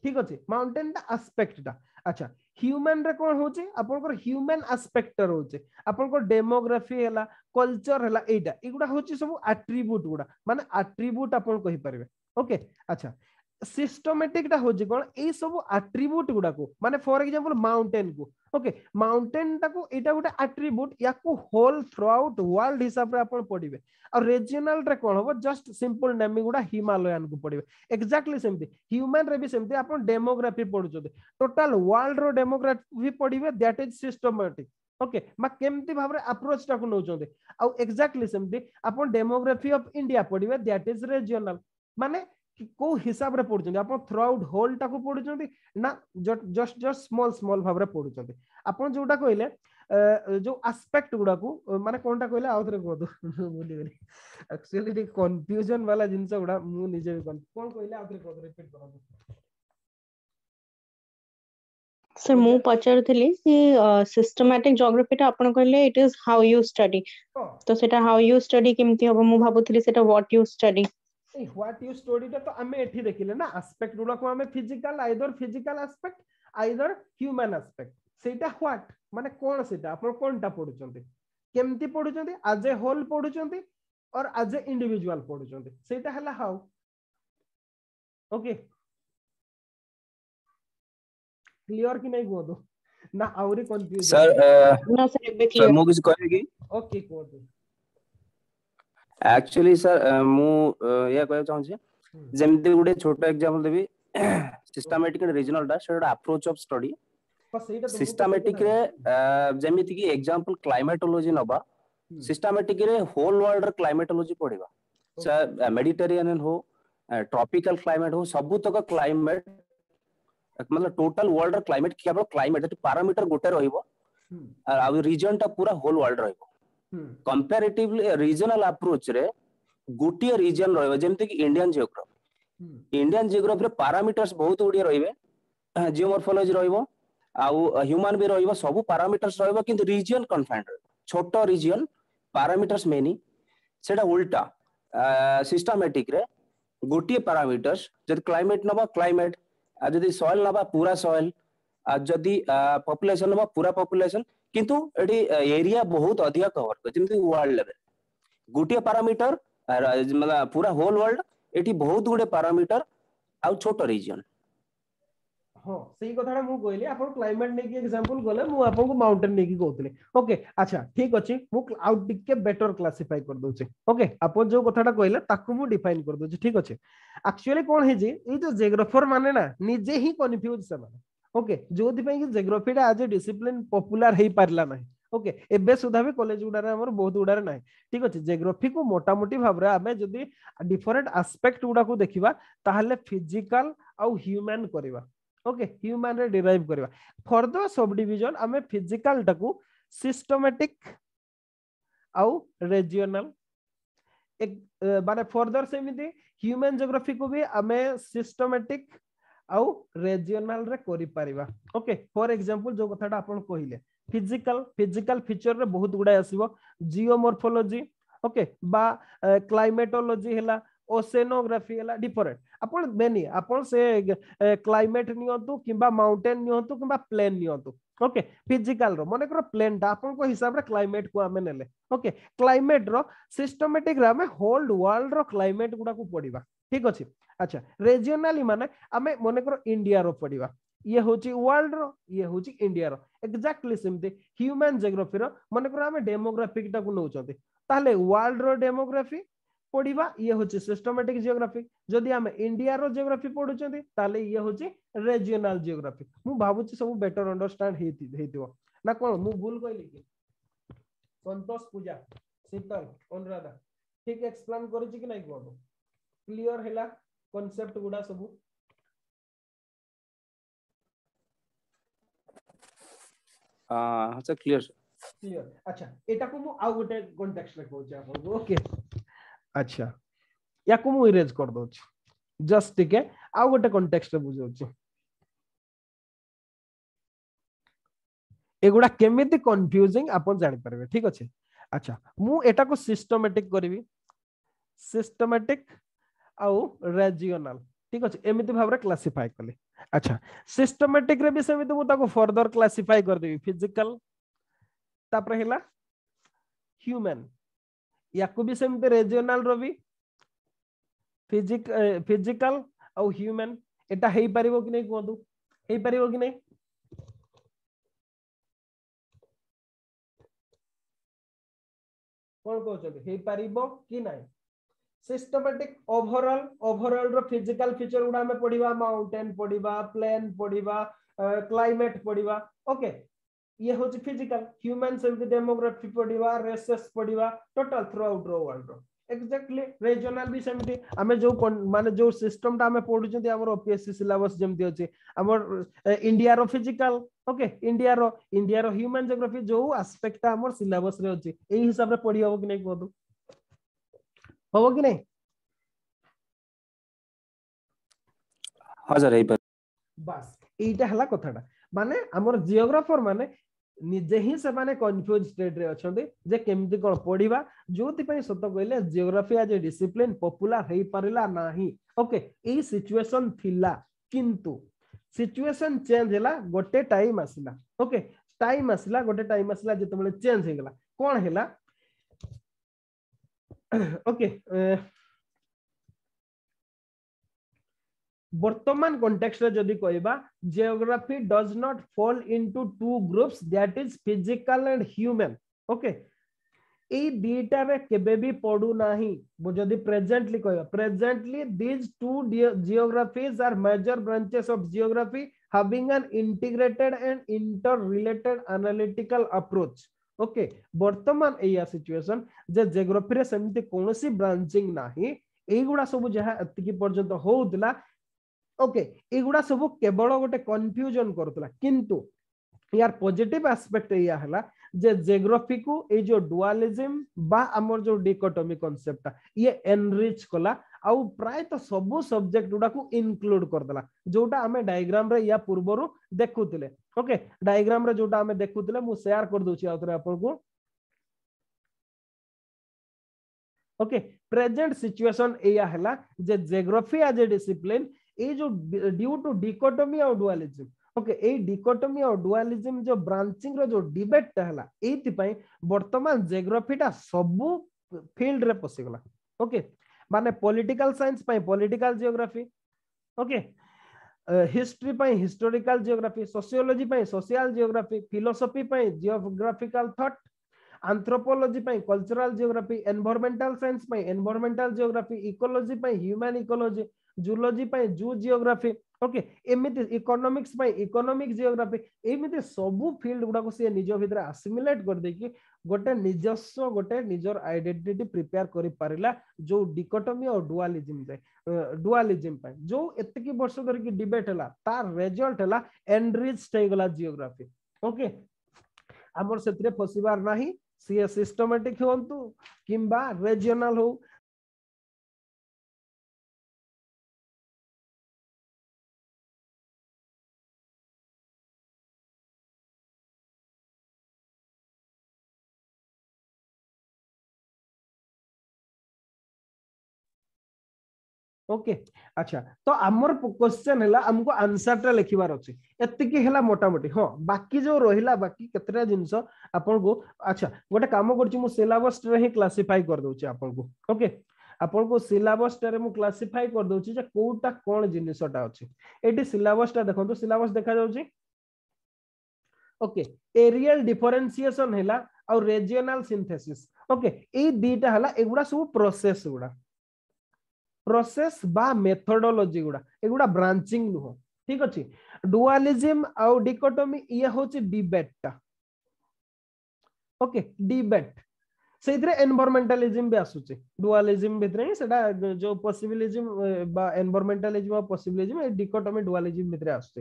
ଠିକ ଅଛି ମାଉଣ୍ଟେନଟା ଆସ୍ପେକ୍ଟଟା ଆଚ୍ଛା ହ୍ୟୁମାନରେ କ'ଣ ହଉଛି ଆପଣଙ୍କର ହ୍ୟୁମାନ ଆସ୍ପେକ୍ଟ ରହୁଛି ଆପଣଙ୍କର ଡେମୋଗ୍ରାଫି ହେଲା କଲଚର ହେଲା ଏଇଟା ଏଗୁଡା ହଉଛି ସବୁ ଆଟ୍ରିବ୍ୟୁଟ ଗୁଡା ମାନେ ଆଟ୍ରିବ୍ୟୁଟ ଆପଣ କହିପାରିବେ ଓକେ ଆଚ୍ଛା ସିଷ୍ଟମେଟିକଟା ହଉଛି କ'ଣ ଏଇ ସବୁ ଆଟ୍ରିବ୍ୟୁଟ ଗୁଡାକୁ ମାନେ ଫର ଏକ୍ସାମ୍ପଲ ମାଉଣ୍ଟେନ କୁ ଓକେ ମାଉଣ୍ଟେନ ଟାକୁ ଏଇଟା ଗୋଟେ ଆଟ୍ରିବ୍ୟୁଟ ୟାକୁ ହୋଲ ଥ୍ରୁ ଆଉଟ ୱାର୍ଲଡ ହିସାବରେ ଆପଣ ପଢିବେ ଆଉ ରେଜିନାଲରେ କ'ଣ ହବ ଜଷ୍ଟ ସିମ୍ପଲ ନେମିଂ ଗୁଡା ହିମାଲୟାନକୁ ପଢିବେ ଏକ୍ଜାକ୍ଟଲି ସେମିତି ହ୍ୟୁମାନରେ ବି ସେମିତି ଆପଣ ଡେମୋଗ୍ରାଫି ପଢୁଛନ୍ତି ଟୋଟାଲ ୱାର୍ଲଡର ଡେମୋଗ୍ରାଫି ପଢିବେ ଦ୍ୟାଟ୍ ଇଜ ସିଷ୍ଟମେଟିକ ଓକେ ବା କେମିତି ଭାବରେ ଆପ୍ରୋଚ ଟାକୁ ନେଉଛନ୍ତି ଆଉ ଏକ୍ଜାକ୍ଟଲି ସେମିତି ଆପଣ ଡେମୋଗ୍ରାଫି ଅଫ ଇଣ୍ଡିଆ ପଢିବେ ଦ୍ୟାଟ୍ ଇଜ ରେଜିନାଲ ମାନେ କୋଉ ହିସାବରେ ପଢୁଛନ୍ତି ଆପଣ ଥ୍ରୁ ଆଉଟ୍ ହୋଲ୍ଟାକୁ ପଢୁଛନ୍ତି ନା ଜଷ୍ଟ ଜଷ୍ଟ ସ୍ମଲ୍ ସ୍ମଲ୍ ଭାବରେ ପଢୁଛନ୍ତି ଆପଣ ଯୋଉଟା କହିଲେ ଯୋଉ ଆସ୍ପେକ୍ଟ ଗୁଡାକୁ ମାନେ କୋଣଟା କହିଲେ ଆଉ ଥରେ କୁହନ୍ତୁ ଭୁଲିଗଲି ଆକ୍ଚୁଆଲି ଟିକେ କନଫ୍ୟୁଜନ ବାଲା ଜିନିଷ ଗୁଡା ମୁଁ ନିଜେ ବି କଣ କହିଲେ ଆଉ ଥରେ କୁହନ୍ତୁ ରିପିଟ୍ କରନ୍ତୁ ସାର୍ ମୁଁ ପଚାରୁଥିଲି କି ସିଷ୍ଟମାଟିକ ଜୋଗ୍ରାଫିଟା ଆପଣ କହିଲେ it is how you study ତ ସେଟା ହାଉ ୟୁ ଷ୍ଟଡି କେମିତି ହବ ମୁଁ ଭାବୁଥିଲି ସେଟା what you study what you studied to ame ethi dekile na aspect gula ko ame physical either physical aspect either human aspect seita what mane kon seita apan kon ta paduchante kemti paduchante as a whole paduchante or as a individual paduchante seita hela how okay clear ki nahi kuhodu na auri confusion sir uh, no sir ebe clear sir mu kisi kahegi okay kuhodu actually sir ମୁଁ ଏହା କହିବାକୁ ଚାହୁଁଛି ଯେମିତି ଗୋଟେ ଛୋଟ ଏକ୍ସାମ୍ପଲ ଦେବି ସିଷ୍ଟମାଟିକ ରିଜନାଲଟା ସେଇଟା ଗୋଟେ ଆପ୍ରୋଚ୍ ଅଫ୍ ଷ୍ଟଡି ସିଷ୍ଟମାଟିକରେ ଯେମିତିକି ଏକ୍ସାମ୍ପଲ କ୍ଲାଇମେଟୋଲୋଜି ନବା ସିଷ୍ଟମାଟିକରେ ହୋଲ ୱାର୍ଲଡର କ୍ଲାଇମେଟୋଲୋଜି ପଢିବା ମେଡିଟେରିଆନିଆନ ହଉ ଟ୍ରପିକାଲ କ୍ଲାଇମେଟ ହଉ ସବୁତକ କ୍ଲାଇମେଟ ମାନେ टोटल वर्ल्ड र क्लाइमेट केवल क्लाइमेट पारामिटर गोटे रहिबो आ रिजन ପୁରା पूरा होल ରହିବ କମ୍ପାରେଟିଭଲି ରିଜନାଲ ଆପ୍ରୋଚରେ ଗୋଟିଏ ରିଜନ ରହିବ ଯେମିତିକି ଇଣ୍ଡିଆନ ଜିଓଗ୍ରାଫି ଇଣ୍ଡିଆନ ଜିଓଗ୍ରାଫିରେ ପାରାମିଟର୍ସ ବହୁତ ଗୁଡ଼ିଏ ରହିବେ ଜିଓମର୍ଫୋଲୋଜି ରହିବ ଆଉ ହ୍ୟୁମାନ ବି ରହିବ ସବୁ ପାରାମିଟର୍ସ ରହିବ କିନ୍ତୁ ରିଜିଅନ କନଫାଇଣ୍ଡ ରହିବ ଛୋଟ ରିଜିଅନ ପାରାମିଟର୍ସ ମେନି ସେଟା ଓଲଟା ସିଷ୍ଟମେଟିକରେ ଗୋଟିଏ ପାରାମିଟର୍ସ ଯଦି କ୍ଲାଇମେଟ ନବା କ୍ଲାଇମେଟ ଆଉ ଯଦି ସଏଲ ନବା ପୁରା ସଏଲ ଆଉ ଯଦି ପପୁଲେସନ ନବା ପୁରା ପପୁଲେସନ କିନ୍ତୁ ଏଠି ଏରିଆ ବହୁତ ଅଧିକ କଭର କରେ ଯେମିତି ୱାର୍ଲଡ ଲେଭେଲ ଗୋଟିଏ ପାରାମିଟର ପୁରା ହୋଲ ୱାର୍ଲଡ ଏଠି ବହୁତ ଗୁଡେ ପାରାମିଟର ଆଉ ଛୋଟ ରିଜିଅନ ହଁ ସେଇ କଥାଟା ମୁଁ କହିଲି ଆପଣ କ୍ଲାଇମେଟ୍ ନେଇକି ଏକ୍ସାମ୍ପଲ ଗଲେ ମୁଁ ଆପଣଙ୍କୁ ମାଉଣ୍ଟେନ୍ ନେଇକି କହୁଥିଲି ଓକେ ଆଚ୍ଛା ଠିକ୍ ଅଛି ମୁଁ ଆଉ ଟିକେ ବେଟର କ୍ଲାସିଫାଇ କରିଦେଉଛି ଓକେ ଆପଣ ଯୋଉ କଥାଟା କହିଲେ ତାକୁ ମୁଁ ଡିଫାଇନ୍ କରିଦେଉଛି ଠିକ୍ ଅଛି ଆକ୍ଚୁଆଲି କଣ ହେଇଛି ଏଇ ଯୋଉ ଜେଗ୍ରଫର ମାନେ ନା ନିଜେ ହିଁ କନଫ୍ୟୁଜ୍ ସେମାନେ ओके जो जोग्राफी आज ए डिसिप्लिन पपुलर हो पारा ना ओके एबे सुधा भी कलेज गुडा बहुत गुडा ना ठीक अच्छे जोग्राफी को मोटामोटी भाव में जो डिफरेन्ट आसपेक्ट गुडा देखा फिजिकाल आउमान करवा ओके ह्यूमन रे डिराइव करवा फर्दर सब डिजन आम फिजिकाल सिस्टमेटिक आजिओनाल मान फर्दर सेमती ह्यूमान जोग्राफी को भी आम सिस्टमेटिक ଆଉ ରେଜିଓନାଲ ରେ କରିପାରିବା ଓକେ ଫର ଏକ୍ସାମ୍ପଲ ଯୋଉ କଥାଟା ଆପଣ କହିଲେ ଫିଜିକାଲ ଫିଜିକାଲ ଫିଚରରେ ବହୁତ ଗୁଡାଏ ଆସିବ ଜିଓମର୍ଫୋଲୋଜି ଓକେ ବା କ୍ଲାଇମେଟୋଲୋଜି ହେଲା ଓସେନୋଗ୍ରାଫି ହେଲା ଡିଫରେଣ୍ଟ ଆପଣ ମେନି ଆପଣ ସେ କ୍ଲାଇମେଟ ନିଅନ୍ତୁ କିମ୍ବା ମାଉଣ୍ଟେନ ନିଅନ୍ତୁ କିମ୍ବା ପ୍ଲେନ୍ ନିଅନ୍ତୁ ଓକେ ଫିଜିକାଲର ମନେକର ପ୍ଲେନ୍ଟା ଆପଣଙ୍କ ହିସାବରେ କ୍ଲାଇମେଟକୁ ଆମେ ନେଲେ ଓକେ କ୍ଲାଇମେଟର ସିଷ୍ଟମେଟିକରେ ଆମେ ହୋଲ୍ଡ ୱାର୍ଲଡର କ୍ଲାଇମେଟ ଗୁଡାକୁ ପଢିବା ठीक अच्छे अच्छा रेजिओनाल मान आम मन कर इंडिया रो पढ़ा ये हूँ वर्ल्ड रे हूँ इंडिया रक्जाक्टली ह्यूमैन जोग्राफी रन कर डेमोग्राफिक नौ वर्ल्ड रेमोग्राफी पढ़ा ये हूँ सिस्टमेटिक जिओग्राफी जदि आम इंडिया रिओग्राफी पढ़ुंटे ये हूँ रेजिओनाल जिओग्राफी मुझे भावुँ सब बेटर अंडरस्टाण ना कौन मुझे भूल कहली कि सतोष पूजा शीतल अनुराधा ठीक एक्सप्लेन कर नहीं कहू क्लियर है कनसेप्ट गुड़ा सब আচ্ছা ক্লিয়ার ক্লিয়ার আচ্ছা এটাকে মু আউ গোটে কনটেক্সট রে কହୁଛି আপনাকে ওকে আচ্ছা ইয়াকু মু ইরেজ কর দଉଛି জাস্ট টিকে আউ গোটে কনটেক্সট রে বুঝাଉଛି এগুড়া কেমিতি কনফ্যুজিং আপন জানি পারবে ঠিক আছে আচ্ছা মু এটাকে সিস্টেমেটিক করিবি সিস্টেমেটিক ଆଉ ରେଜିଓନାଲ ঠিক আছে এমিতি ভাবে ক্লাসিফাই কলে আচ্ছা সিস্টমেটিক রে বি সেমিতি মু তাকো ফর্দর ক্লাসিফাই কর দেবি ফিজিক্যাল তারপরে হেলা হ্যুম্যান ইয়াকু বি সেমিতি রেজিওনাল র বি ফিজিক ফিজিক্যাল আউ হ্যুম্যান এটা হেই পারিব কি নাই কোদু হেই পারিব কি নাই কোন কোচতে হেই পারিব কি নাই सिस्टमेटिक ओवरऑल ओवरऑल रो फिजिकल फीचर गुड़ा में पढ़ीबा माउंटेन पढ़ीबा प्लेन पढ़ीबा क्लाइमेट पढ़ीबा ओके ये हूँ फिजिकल ह्यूमन सेमती डेमोग्राफी पढ़ीबा रेसेस पढ़ीबा टोटल थ्रू आउट रो वर्ल्ड रो एक्जेक्टली रीजनल भी सेम थी हमें जो माने जो सिस्टम टा हमें पढ़ु पढ़ुं हमर ओपीएससी सिलेबस जमी अच्छे हमर इंडिया रो फिजिकल ओके इंडिया रो इंडिया रो ह्यूमन ज्योग्राफी जो आस्पेक्ट हमर सिलेबस रे अच्छे एही हिसाब रे पढ़ी हम कि नहीं कहतु होगा कि नहीं हाँ सर बस ଏଇଟା ହେଲା କଥାଟା ମାନେ ଆମର ଜିଓଗ୍ରାଫର ମାନେ ନିଜେ ହିଁ ସେମାନେ କନଫ୍ୟୁଜ ଷ୍ଟେଟରେ ଅଛନ୍ତି ଯେ କେମିତି କ'ଣ ପଢିବା ଯୋଉଥିପାଇଁ ସତ କହିଲେ ଜିଓଗ୍ରାଫି ଆଜି ଡିସିପ୍ଲିନ ପପୁଲାର ହେଇପାରିଲା ନାହିଁ ଓକେ ଏଇ ସିଚୁଏସନ ଥିଲା କିନ୍ତୁ ସିଚୁଏସନ ଚେଞ୍ଜ ହେଲା ଗୋଟେ ଟାଇମ ଆସିଲା ଓକେ ଟାଇମ ଆସିଲା ଗୋଟେ ଟାଇମ ଆସିଲା ଯେତେବେଳେ ଚେଞ୍ଜ ହେଇଗଲା କ'ଣ ହେଲା okay uh, ବର୍ତ୍ତମାନ କଣ୍ଟେକ୍ସରେ ଯଦି କହିବା geography does not fall into two groups that is physical and human okay ଏଇ ଦିଟାରେ କେବେ ବି ପଡୁନାହିଁ ମୁଁ ଯଦି ପ୍ରେଜେଣ୍ଟଲି କହିବା presently these two geographies are major branches of geography having an integrated and interrelated analytical approach okay बर्तमान सिचुएशन जे जियोग्राफी से ब्रांचिंग ना युड़ा सब जहाँ पर्यटन हो ओके युड़ा सब केवल गोटे कन्फ्यूजन कर कि यार पजिट आसपेक्ट यहाँ जे जियोग्राफी को ए जो डुआलिज्म बा अमर जो डिकोटोमी कांसेप्ट ये एनरिच कला आउ प्राय तो सब सब्जेक्ट उडा को इंक्लूड कर देला जोटा हमें डायग्राम रे या पूर्वरो देखुतले ओके डायग्राम रे जोटा हमें देखुतले मु शेयर कर दउ छी आउतरे आपन को ओके प्रेजेंट सिचुएशन एया हला जे जियोग्राफी एज ए डिसिप्लिन ए जो ड्यू टू डिकोटोमी और डुआलिज्म ओके ए डिकोटोमी और डुअलिज्म जो ब्रांचिंग रो जो डिबेट टा हला एथि पई वर्तमान जियोग्राफी टा सबु फील्ड रे पसिगला ओके माने पॉलिटिकल साइंस पई पॉलिटिकल ज्योग्राफी ओके हिस्ट्री पई हिस्टोरिकल ज्योग्राफी सोशियोलॉजी पई सोशल ज्योग्राफी फिलोसफी पई जियोग्राफिकल थॉट एंथ्रोपोलॉजी पई कल्चरल ज्योग्राफी एनवायरमेंटल साइंस पई एनवायरमेंटल ज्योग्राफी इकोलॉजी पई ह्यूमन इकोलॉजी जूलॉजी पई जू ज्योग्राफी ଓକେ ଏମିତି ଇକୋନୋମିକ୍ସ ପାଇଁ ଇକୋନୋମିକ୍ ଜିଓଗ୍ରାଫି ଏମିତି ସବୁ ଫିଲ୍ଡ ଗୁଡାକୁ ସେ ନିଜ ଭିତରେ ଆସିମିଲେଟ୍ କରିଦେଇକି ଗୋଟେ ନିଜସ୍ୱ ଗୋଟେ ନିଜର ଆଇଡେଣ୍ଟିଟି ପ୍ରିପେୟାର କରିପାରିଲା ଯୋଉ ଡିକୋଟମି ଆଉ ଡୁଆଲିଜିମ୍ ପାଇଁ ଡୁଆଲିଜିମ୍ ପାଇଁ ଯୋଉ ଏତିକି ବର୍ଷ ଧରିକି ଡିବେଟ୍ ହେଲା ତାର ରେଜଲ୍ଟ ହେଲା ଏନରିଚ୍ ହେଇଗଲା ଜିଓଗ୍ରାଫି ଓକେ ଆମର ସେଥିରେ ଫସିବାର ନାହିଁ ସିଏ ସିଷ୍ଟମେଟିକ ହୁଅନ୍ତୁ କିମ୍ବା ରେଜିଓନାଲ ହଉ ओके अच्छा तो आमर क्वेश्चन है आमको आंसर टा लिखार अच्छे एतिकी है मोटामोटी हाँ बाकी जो रहा बाकी कतटा जिनस आपन को अच्छा गोटे कम कर सिलबस हिं क्लासीफाई करदे आपन को ओके आपन को सिलबस टारे मु क्लासीफाई करदे जे कोटा कोन जिनसटा अछि एटी सिलबस टा देखो सिलबस देखा जाउछि ओके एरियल डिफरेंशिएशन हैला और रीजनल सिंथेसिस ओके ए दीटा हैला एगुडा सब प्रोसेस गुडा ପ୍ରୋସେସ୍ ବା ମେଥଡୋଲୋଜି ଗୁଡା ଏଗୁଡା ବ୍ରାଞ୍ଚିଂ ନୁହଁ ଠିକ ଅଛି ଡୁଆଲିଜିମ୍ ଆଉ ଡିକୋଟୋମି ଇଏ ହଉଛି ଡିବେଟଟା ଓକେ ଡିବେଟ ସେଇଥିରେ ଏନଭରମେଣ୍ଟାଲିଜିମ୍ ବି ଆସୁଛି ଡୁଆଲିଜିମ୍ ଭିତରେ ହିଁ ସେଟା ଯୋଉ ପସିବିଲିଜିମ୍ ବା ଏନଭରମେଣ୍ଟାଲିଜିମ୍ ଆଉ ପସିବିଲିଜିମ୍ ଏଇ ଡିକୋଟୋମି ଡୁଆଲିଜିମ୍ ଭିତରେ ଆସୁଛି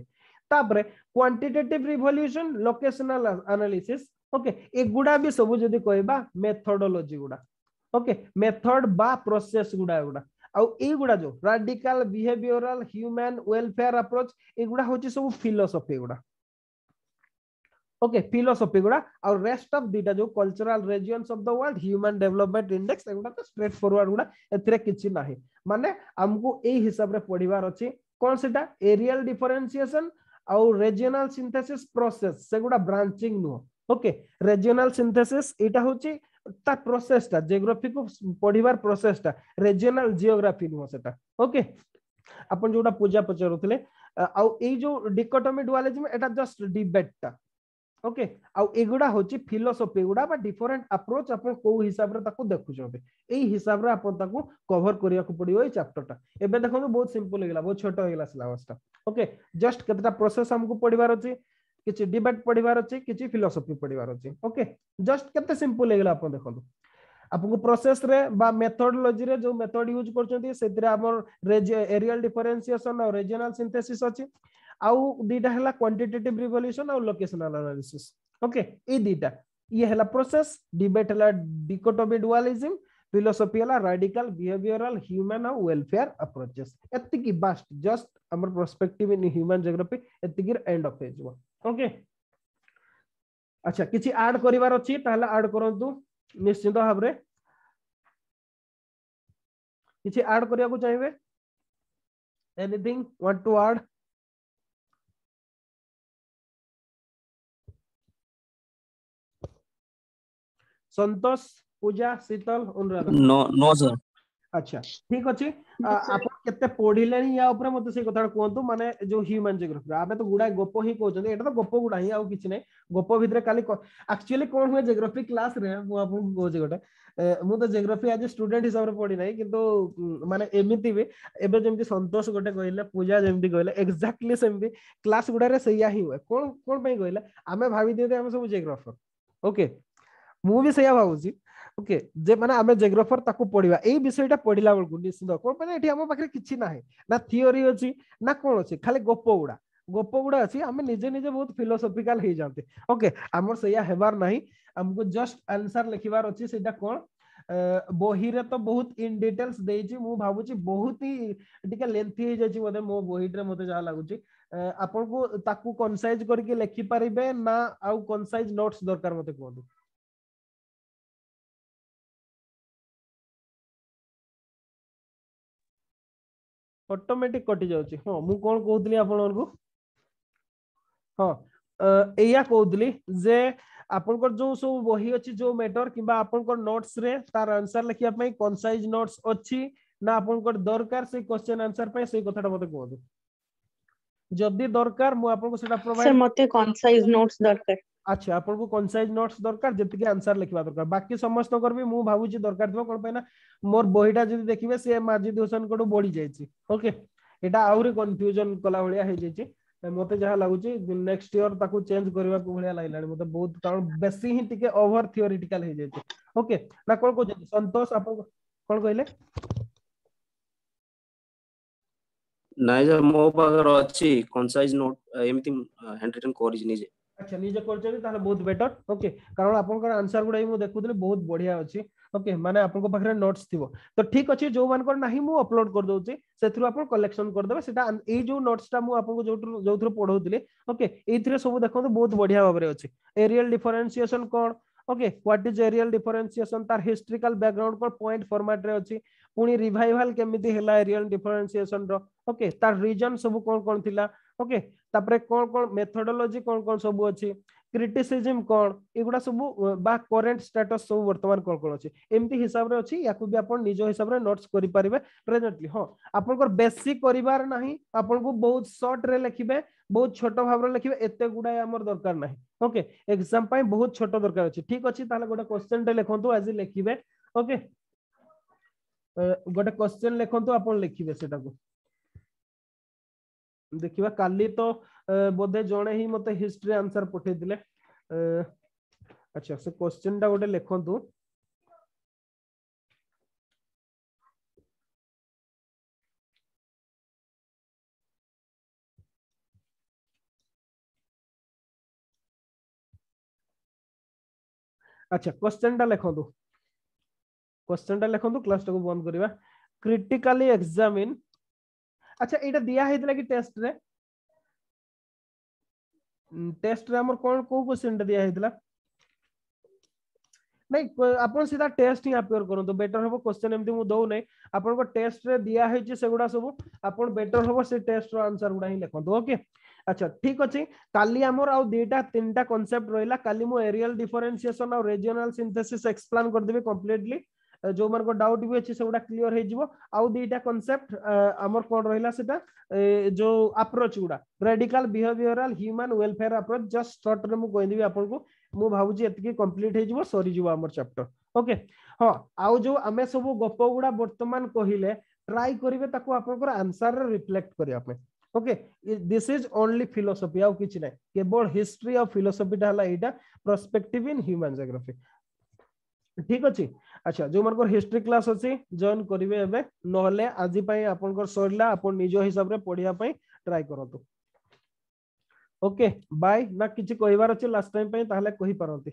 ତାପରେ quantitative revolution locational analysis okay ଏଗୁଡା ବି ସବୁ ଯଦି କହିବା ମେଥଡୋଲୋଜି ଗୁଡା ଓକେ ମେଥଡ ବା ପ୍ରୋସେସ ଗୁଡା ଏଗୁଡା ଆଉ ଏଇଗୁଡା ଯୋଉ radical behavioural human welfare approach ଏଗୁଡା ହଉଛି ସବୁ ଫିଲୋସଫି ଗୁଡା ଓକେ ଫିଲୋସଫି ଗୁଡା ଆଉ ରେଷ୍ଟ ଅଫ ଦିଟା ଯୋଉ cultural regions of the world human development index ଏଗୁଡା ତ ଷ୍ଟ୍ରେଟ ଫରୱାର୍ଡ ଗୁଡା ଏଥିରେ କିଛି ନାହିଁ ମାନେ ଆମକୁ ଏଇ ହିସାବରେ ପଢିବାର ଅଛି କଣ ସେଟା ଏରିଆଲ ଡିଫରେନ୍ସିଏସନ ଆଉ ରିଜିଅନାଲ ସିନ୍ଥେସିସ୍ ପ୍ରୋସେସ ସେଗୁଡା ବ୍ରାଞ୍ଚିଂ ନୁହଁ ଓକେ ରିଜିଅନାଲ ସିନ୍ଥେସିସ୍ ଏଇଟା ହଉଛି ତା ପ୍ରୋସେସଟା ଜିଓଗ୍ରାଫିକୁ ପଢିବାର ପ୍ରୋସେସଟା ରିଜିଓନାଲ ଜିଓଗ୍ରାଫି ନୁହଁ ସେଟା ଓକେ ଆପଣ ଯୋଉଟା ପୂଜା ପଚାରୁଥିଲେ ଆଉ ଏଇ ଯୋଉ ଡିକଟମି ଡୁଆଲିଜିମ୍ ଏଟା ଜଷ୍ଟ ଡିବେଟଟା ଓକେ ଆଉ ଏଗୁଡା ହଉଛି ଫିଲୋସଫି ଗୁଡା ବା ଡିଫରେଣ୍ଟ ଆପ୍ରୋଚ ଆପଣ କୋଉ ହିସାବରେ ତାକୁ ଦେଖୁଛନ୍ତି ଏଇ ହିସାବରେ ଆପଣ ତାକୁ କଭର କରିବାକୁ ପଡିବ ଏଇ ଚାପ୍ଟରଟା ଏବେ ଦେଖନ୍ତୁ ବହୁତ ସିମ୍ପଲ ହେଇଗଲା ବହୁତ ଛୋଟ ହେଇଗଲା ସିଲାବସଟା ଓକେ ଜଷ୍ଟ କେତେଟା ପ୍ରୋସେସ ଆମକୁ ପଢିବାର ଅଛି किसी डिबेट पढ़वार अच्छे कि फिलोसफी पढ़वार अच्छे ओके जस्ट के सीम्पल हो आपको प्रोसेस रे बा मेथडोलोजी जो मेथड यूज कर एरियल डिफरेनसीएसन रेजनाल सिंथेसीस अच्छे आउ दीटा है क्वांटिटेट रिवल्यूशन आोकेशनाल अनालीसीस ओके ये दीटा ये प्रोसेस डिबेट है डिकोटोबी डुआलीजिम philosophical or radical behavioral human and welfare approaches etiki best just amar perspective in human geography etiki end of page okay আচ্ছা কিছু আড করিবার অছি তাহলে আড করন্তু নিশ্চিন্ত ভাবে কিছু আড করিয়াকু চাইবে anything want to add Santosh Puja Sheetal Anuradha no no sir अच्छा ठीक अच्छे आप केते पढ़िले या ऊपर मते से कथा कोंतु माने जो ह्यूमन जियोग्राफी आबे तो गुडा गोप ही कोचन एटा तो गोप गुडा ही आ किछ नै गोप भितरे खाली एक्चुअली कोन हुए जियोग्राफी क्लास रे मु आपन कोजे गोटा मु तो जियोग्राफी आज स्टूडेंट हिसाब रे पढ़ी नै किंतु माने एमिति भी एबे जेमति संतोष गोटे कहले पूजा जेमति कहले एग्जैक्टली सेमति क्लास गुडा रे सैया ही हुए कोन कोन पई कहले आमे भाबी दिते हम सब जियोग्राफर ओके मु भी सैया भाबुची ଓକେ ଯେ ମାନେ ଆମେ ଜେଗ୍ରଫର ତାକୁ ପଢିବା ଏଇ ବିଷୟଟା ପଢିଲା ବେଳକୁ ନିଶ୍ଚିନ୍ତ କଣ ମାନେ ଏଠି ଆମ ପାଖରେ କିଛି ନାହିଁ ନା ଥିଓରି ଅଛି ନା କଣ ଅଛି ଖାଲି ଗୋପ ଗୁଡା ଗୋପ ଗୁଡା ଅଛି ଆମେ ନିଜେ ନିଜେ ବହୁତ ଫିଲୋସଫିକାଲ ହେଇଯାଆନ୍ତେ ଓକେ ଆମର ସେଇଆ ହେବାର ନାହିଁ ଆମକୁ ଜଷ୍ଟ ଆନ୍ସର ଲେଖିବାର ଅଛି ସେଇଟା କଣ ବହିରେ ତ ବହୁତ ଇନ୍ ଡିଟେଲ୍ସ ଦେଇଛି ମୁଁ ଭାବୁଛି ବହୁତ ହି ଟିକେ ଲେନ୍ଥି ହେଇଯାଇଛି ବୋଧେ ମୋ ବହିଟିରେ ମତେ ଯାହା ଲାଗୁଛି ଆପଣଙ୍କୁ ତାକୁ କନସାଇଜ କରିକି ଲେଖିପାରିବେ ନା ଆଉ କନସାଇଜ ନୋଟ୍ସ ଦରକାର ମତେ କୁହନ୍ତୁ ऑटोमेटिक कटि जाउछ हां मु कोन कहउदली आपन को हां एया कहउदली जे आपन को जो सब बही अछि जो मैटर किबा आपन को नोट्स रे तार आंसर लिखिया पई कंसाइज नोट्स अछि ना आपन को दरकार से क्वेश्चन आंसर पई सेई कथा मते कहउ जदी दरकार मु आपन को सेटा प्रोवाइड सर मते कंसाइज नोट्स दरकार আচ্ছা আপনার কনসাইজ নোটস দরকার যেতকি আনসার লিখবা দরকার বাকি সমস্তকর বি মু ভাবুছি দরকার থিব কোন পাইনা মোর বইটা যদি দেখিবে সে মাজিদ হোসেন কোড বড়ি যাইছি ওকে এটা আউরি কনফ্যুজন কলা ভলিয়া হই যাইছি মতে যাহা লাগুছি নেক্সট ইয়ার তাকু চেঞ্জ করিবা কো ভলিয়া লাগিলানি মতে বহুত কারণ বেশি হি টিকে ওভার থিওরিটিক্যাল হই যাইছি ওকে না কোন কোজেন সন্তোষ আপন কোন কইলে ନାଇଁ ଯେ ମୋ ପାଖରେ ଅଛି କନସାଇଜ ନୋଟ ଏମିତି ହ୍ୟାଣ୍ଡ ରିଟନ୍ କରିଛି ନିଜେ अच्छा निजे करछे त बहुत बेटर ओके कारण आपन कर आंसर गुडा मु देखु दिले बहुत बढ़िया अछि ओके माने आपन को पाखरे नोट्स थिवो तो ठीक अछि जो मान कर नाही मु अपलोड कर दउ छी सेथरु आपन कलेक्शन कर देबे सेटा ए जो नोट्स ता मु आपन को जोथरु जोथरु पढौ दिले ओके एथरे सब देखौ त बहुत बढ़िया बारे अछि एरियल डिफरेंशिएशन कोन okay what is areal differentiation तार हिस्टोरिकल बैकग्राउंड पर पॉइंट फॉर्मेट रे अछि पुनी रिवाइवल केमिति हला एरियल डिफरेंशिएशन रो ओके तार रीजन सब कोन कोन थिला ओके कौन कोन कोन मेथोडोलॉजी कोन सब अच्छी क्रिटिसिजम कौन एगुडा सब बा करंट स्टेटस सब वर्तमान कोन कोन अछि एमति हिसाब से अछि याकू भी आपण निज हिसाब रे नोट्स करि परिबे प्रेजेंटली हां आपनकर बेसिक करिवार नाही बहुत शॉर्ट रे बहुत छोट भाव लिखे एत एते गुडा दरकार नाही ओके एग्जाम बहुत छोट दरकार अछि ठीक अछि गोटे क्वेश्चन रे लिखंतु आज लिखिबे ओके गोटे क्वेश्चन लिखंतु आपण लिखिबे सेटा देखिबा काली तो बोधे जड़े ही मते हिस्ट्री आंसर पठे अच्छा से क्वेश्चन डा गोटे लेखंतु अच्छा क्वेश्चन डा लेखंतु क्वेश्चन डा लेखंतु क्लास टा को बंद करिबा क्रिटिकली एग्जामिन আচ্ছা এটা দিয়া হয়েছিল कि टेस्ट रे टेस्ट रे हमर कोन को क्वेश्चन दिया हेतला हम्म, तो नहीं अपन सीधा टेस्ट ही अपियर करू तो बेटर हो क्वेश्चन एमती मु दो नै अपन को टेस्ट रे दिया है जे सेगुडा सब अपन बेटर हो से टेस्ट रो आंसर गुडा ही लेखन तो ओके अच्छा ठीक अछि काली हमर आ दुटा तीनटा कांसेप्ट रहला काली मु एरियल डिफरेंशिएशन आ रीजनल सिंथेसिस एक्सप्लेन कर देबे कंप्लीटली जो मन को डाउट भी अच्छे से गुड़ा क्लीयर हो आउ दुईटा कनसेप्ट आमर कौन रहा जो आप्रोच गुड़ा radical behavioural human welfare approach just short रे मुझे कहीदेवी आपको मुझे भावुँ ये कम्प्लीट हो सरीज आम चैप्टर ओके हाँ आउ जो आम सब गप गुड़ा बर्तमान कहले ट्राए करेंगे आपर आंसर रिफ्लेक्ट करने okay this is only philosophy आउ किसी ना केवल हिस्ट्री आउ फिलोसफी टाइम यहाँ परस्पेक्टिव इन ह्यूमन जियोग्राफी ठीक अच्छे আচ্ছা যেমন হিস্ট্রি ক্লাস অছি জয়েন করিবে এবে নহলে আজি পাই আপনকর সরিলা আপন নিজ হিসাব রে পড়িয়া পাই ট্রাই করতু ওকে বাই না কিছু কইবার আছে লাস্ট টাইম পাই তাহলে কই পারন্তি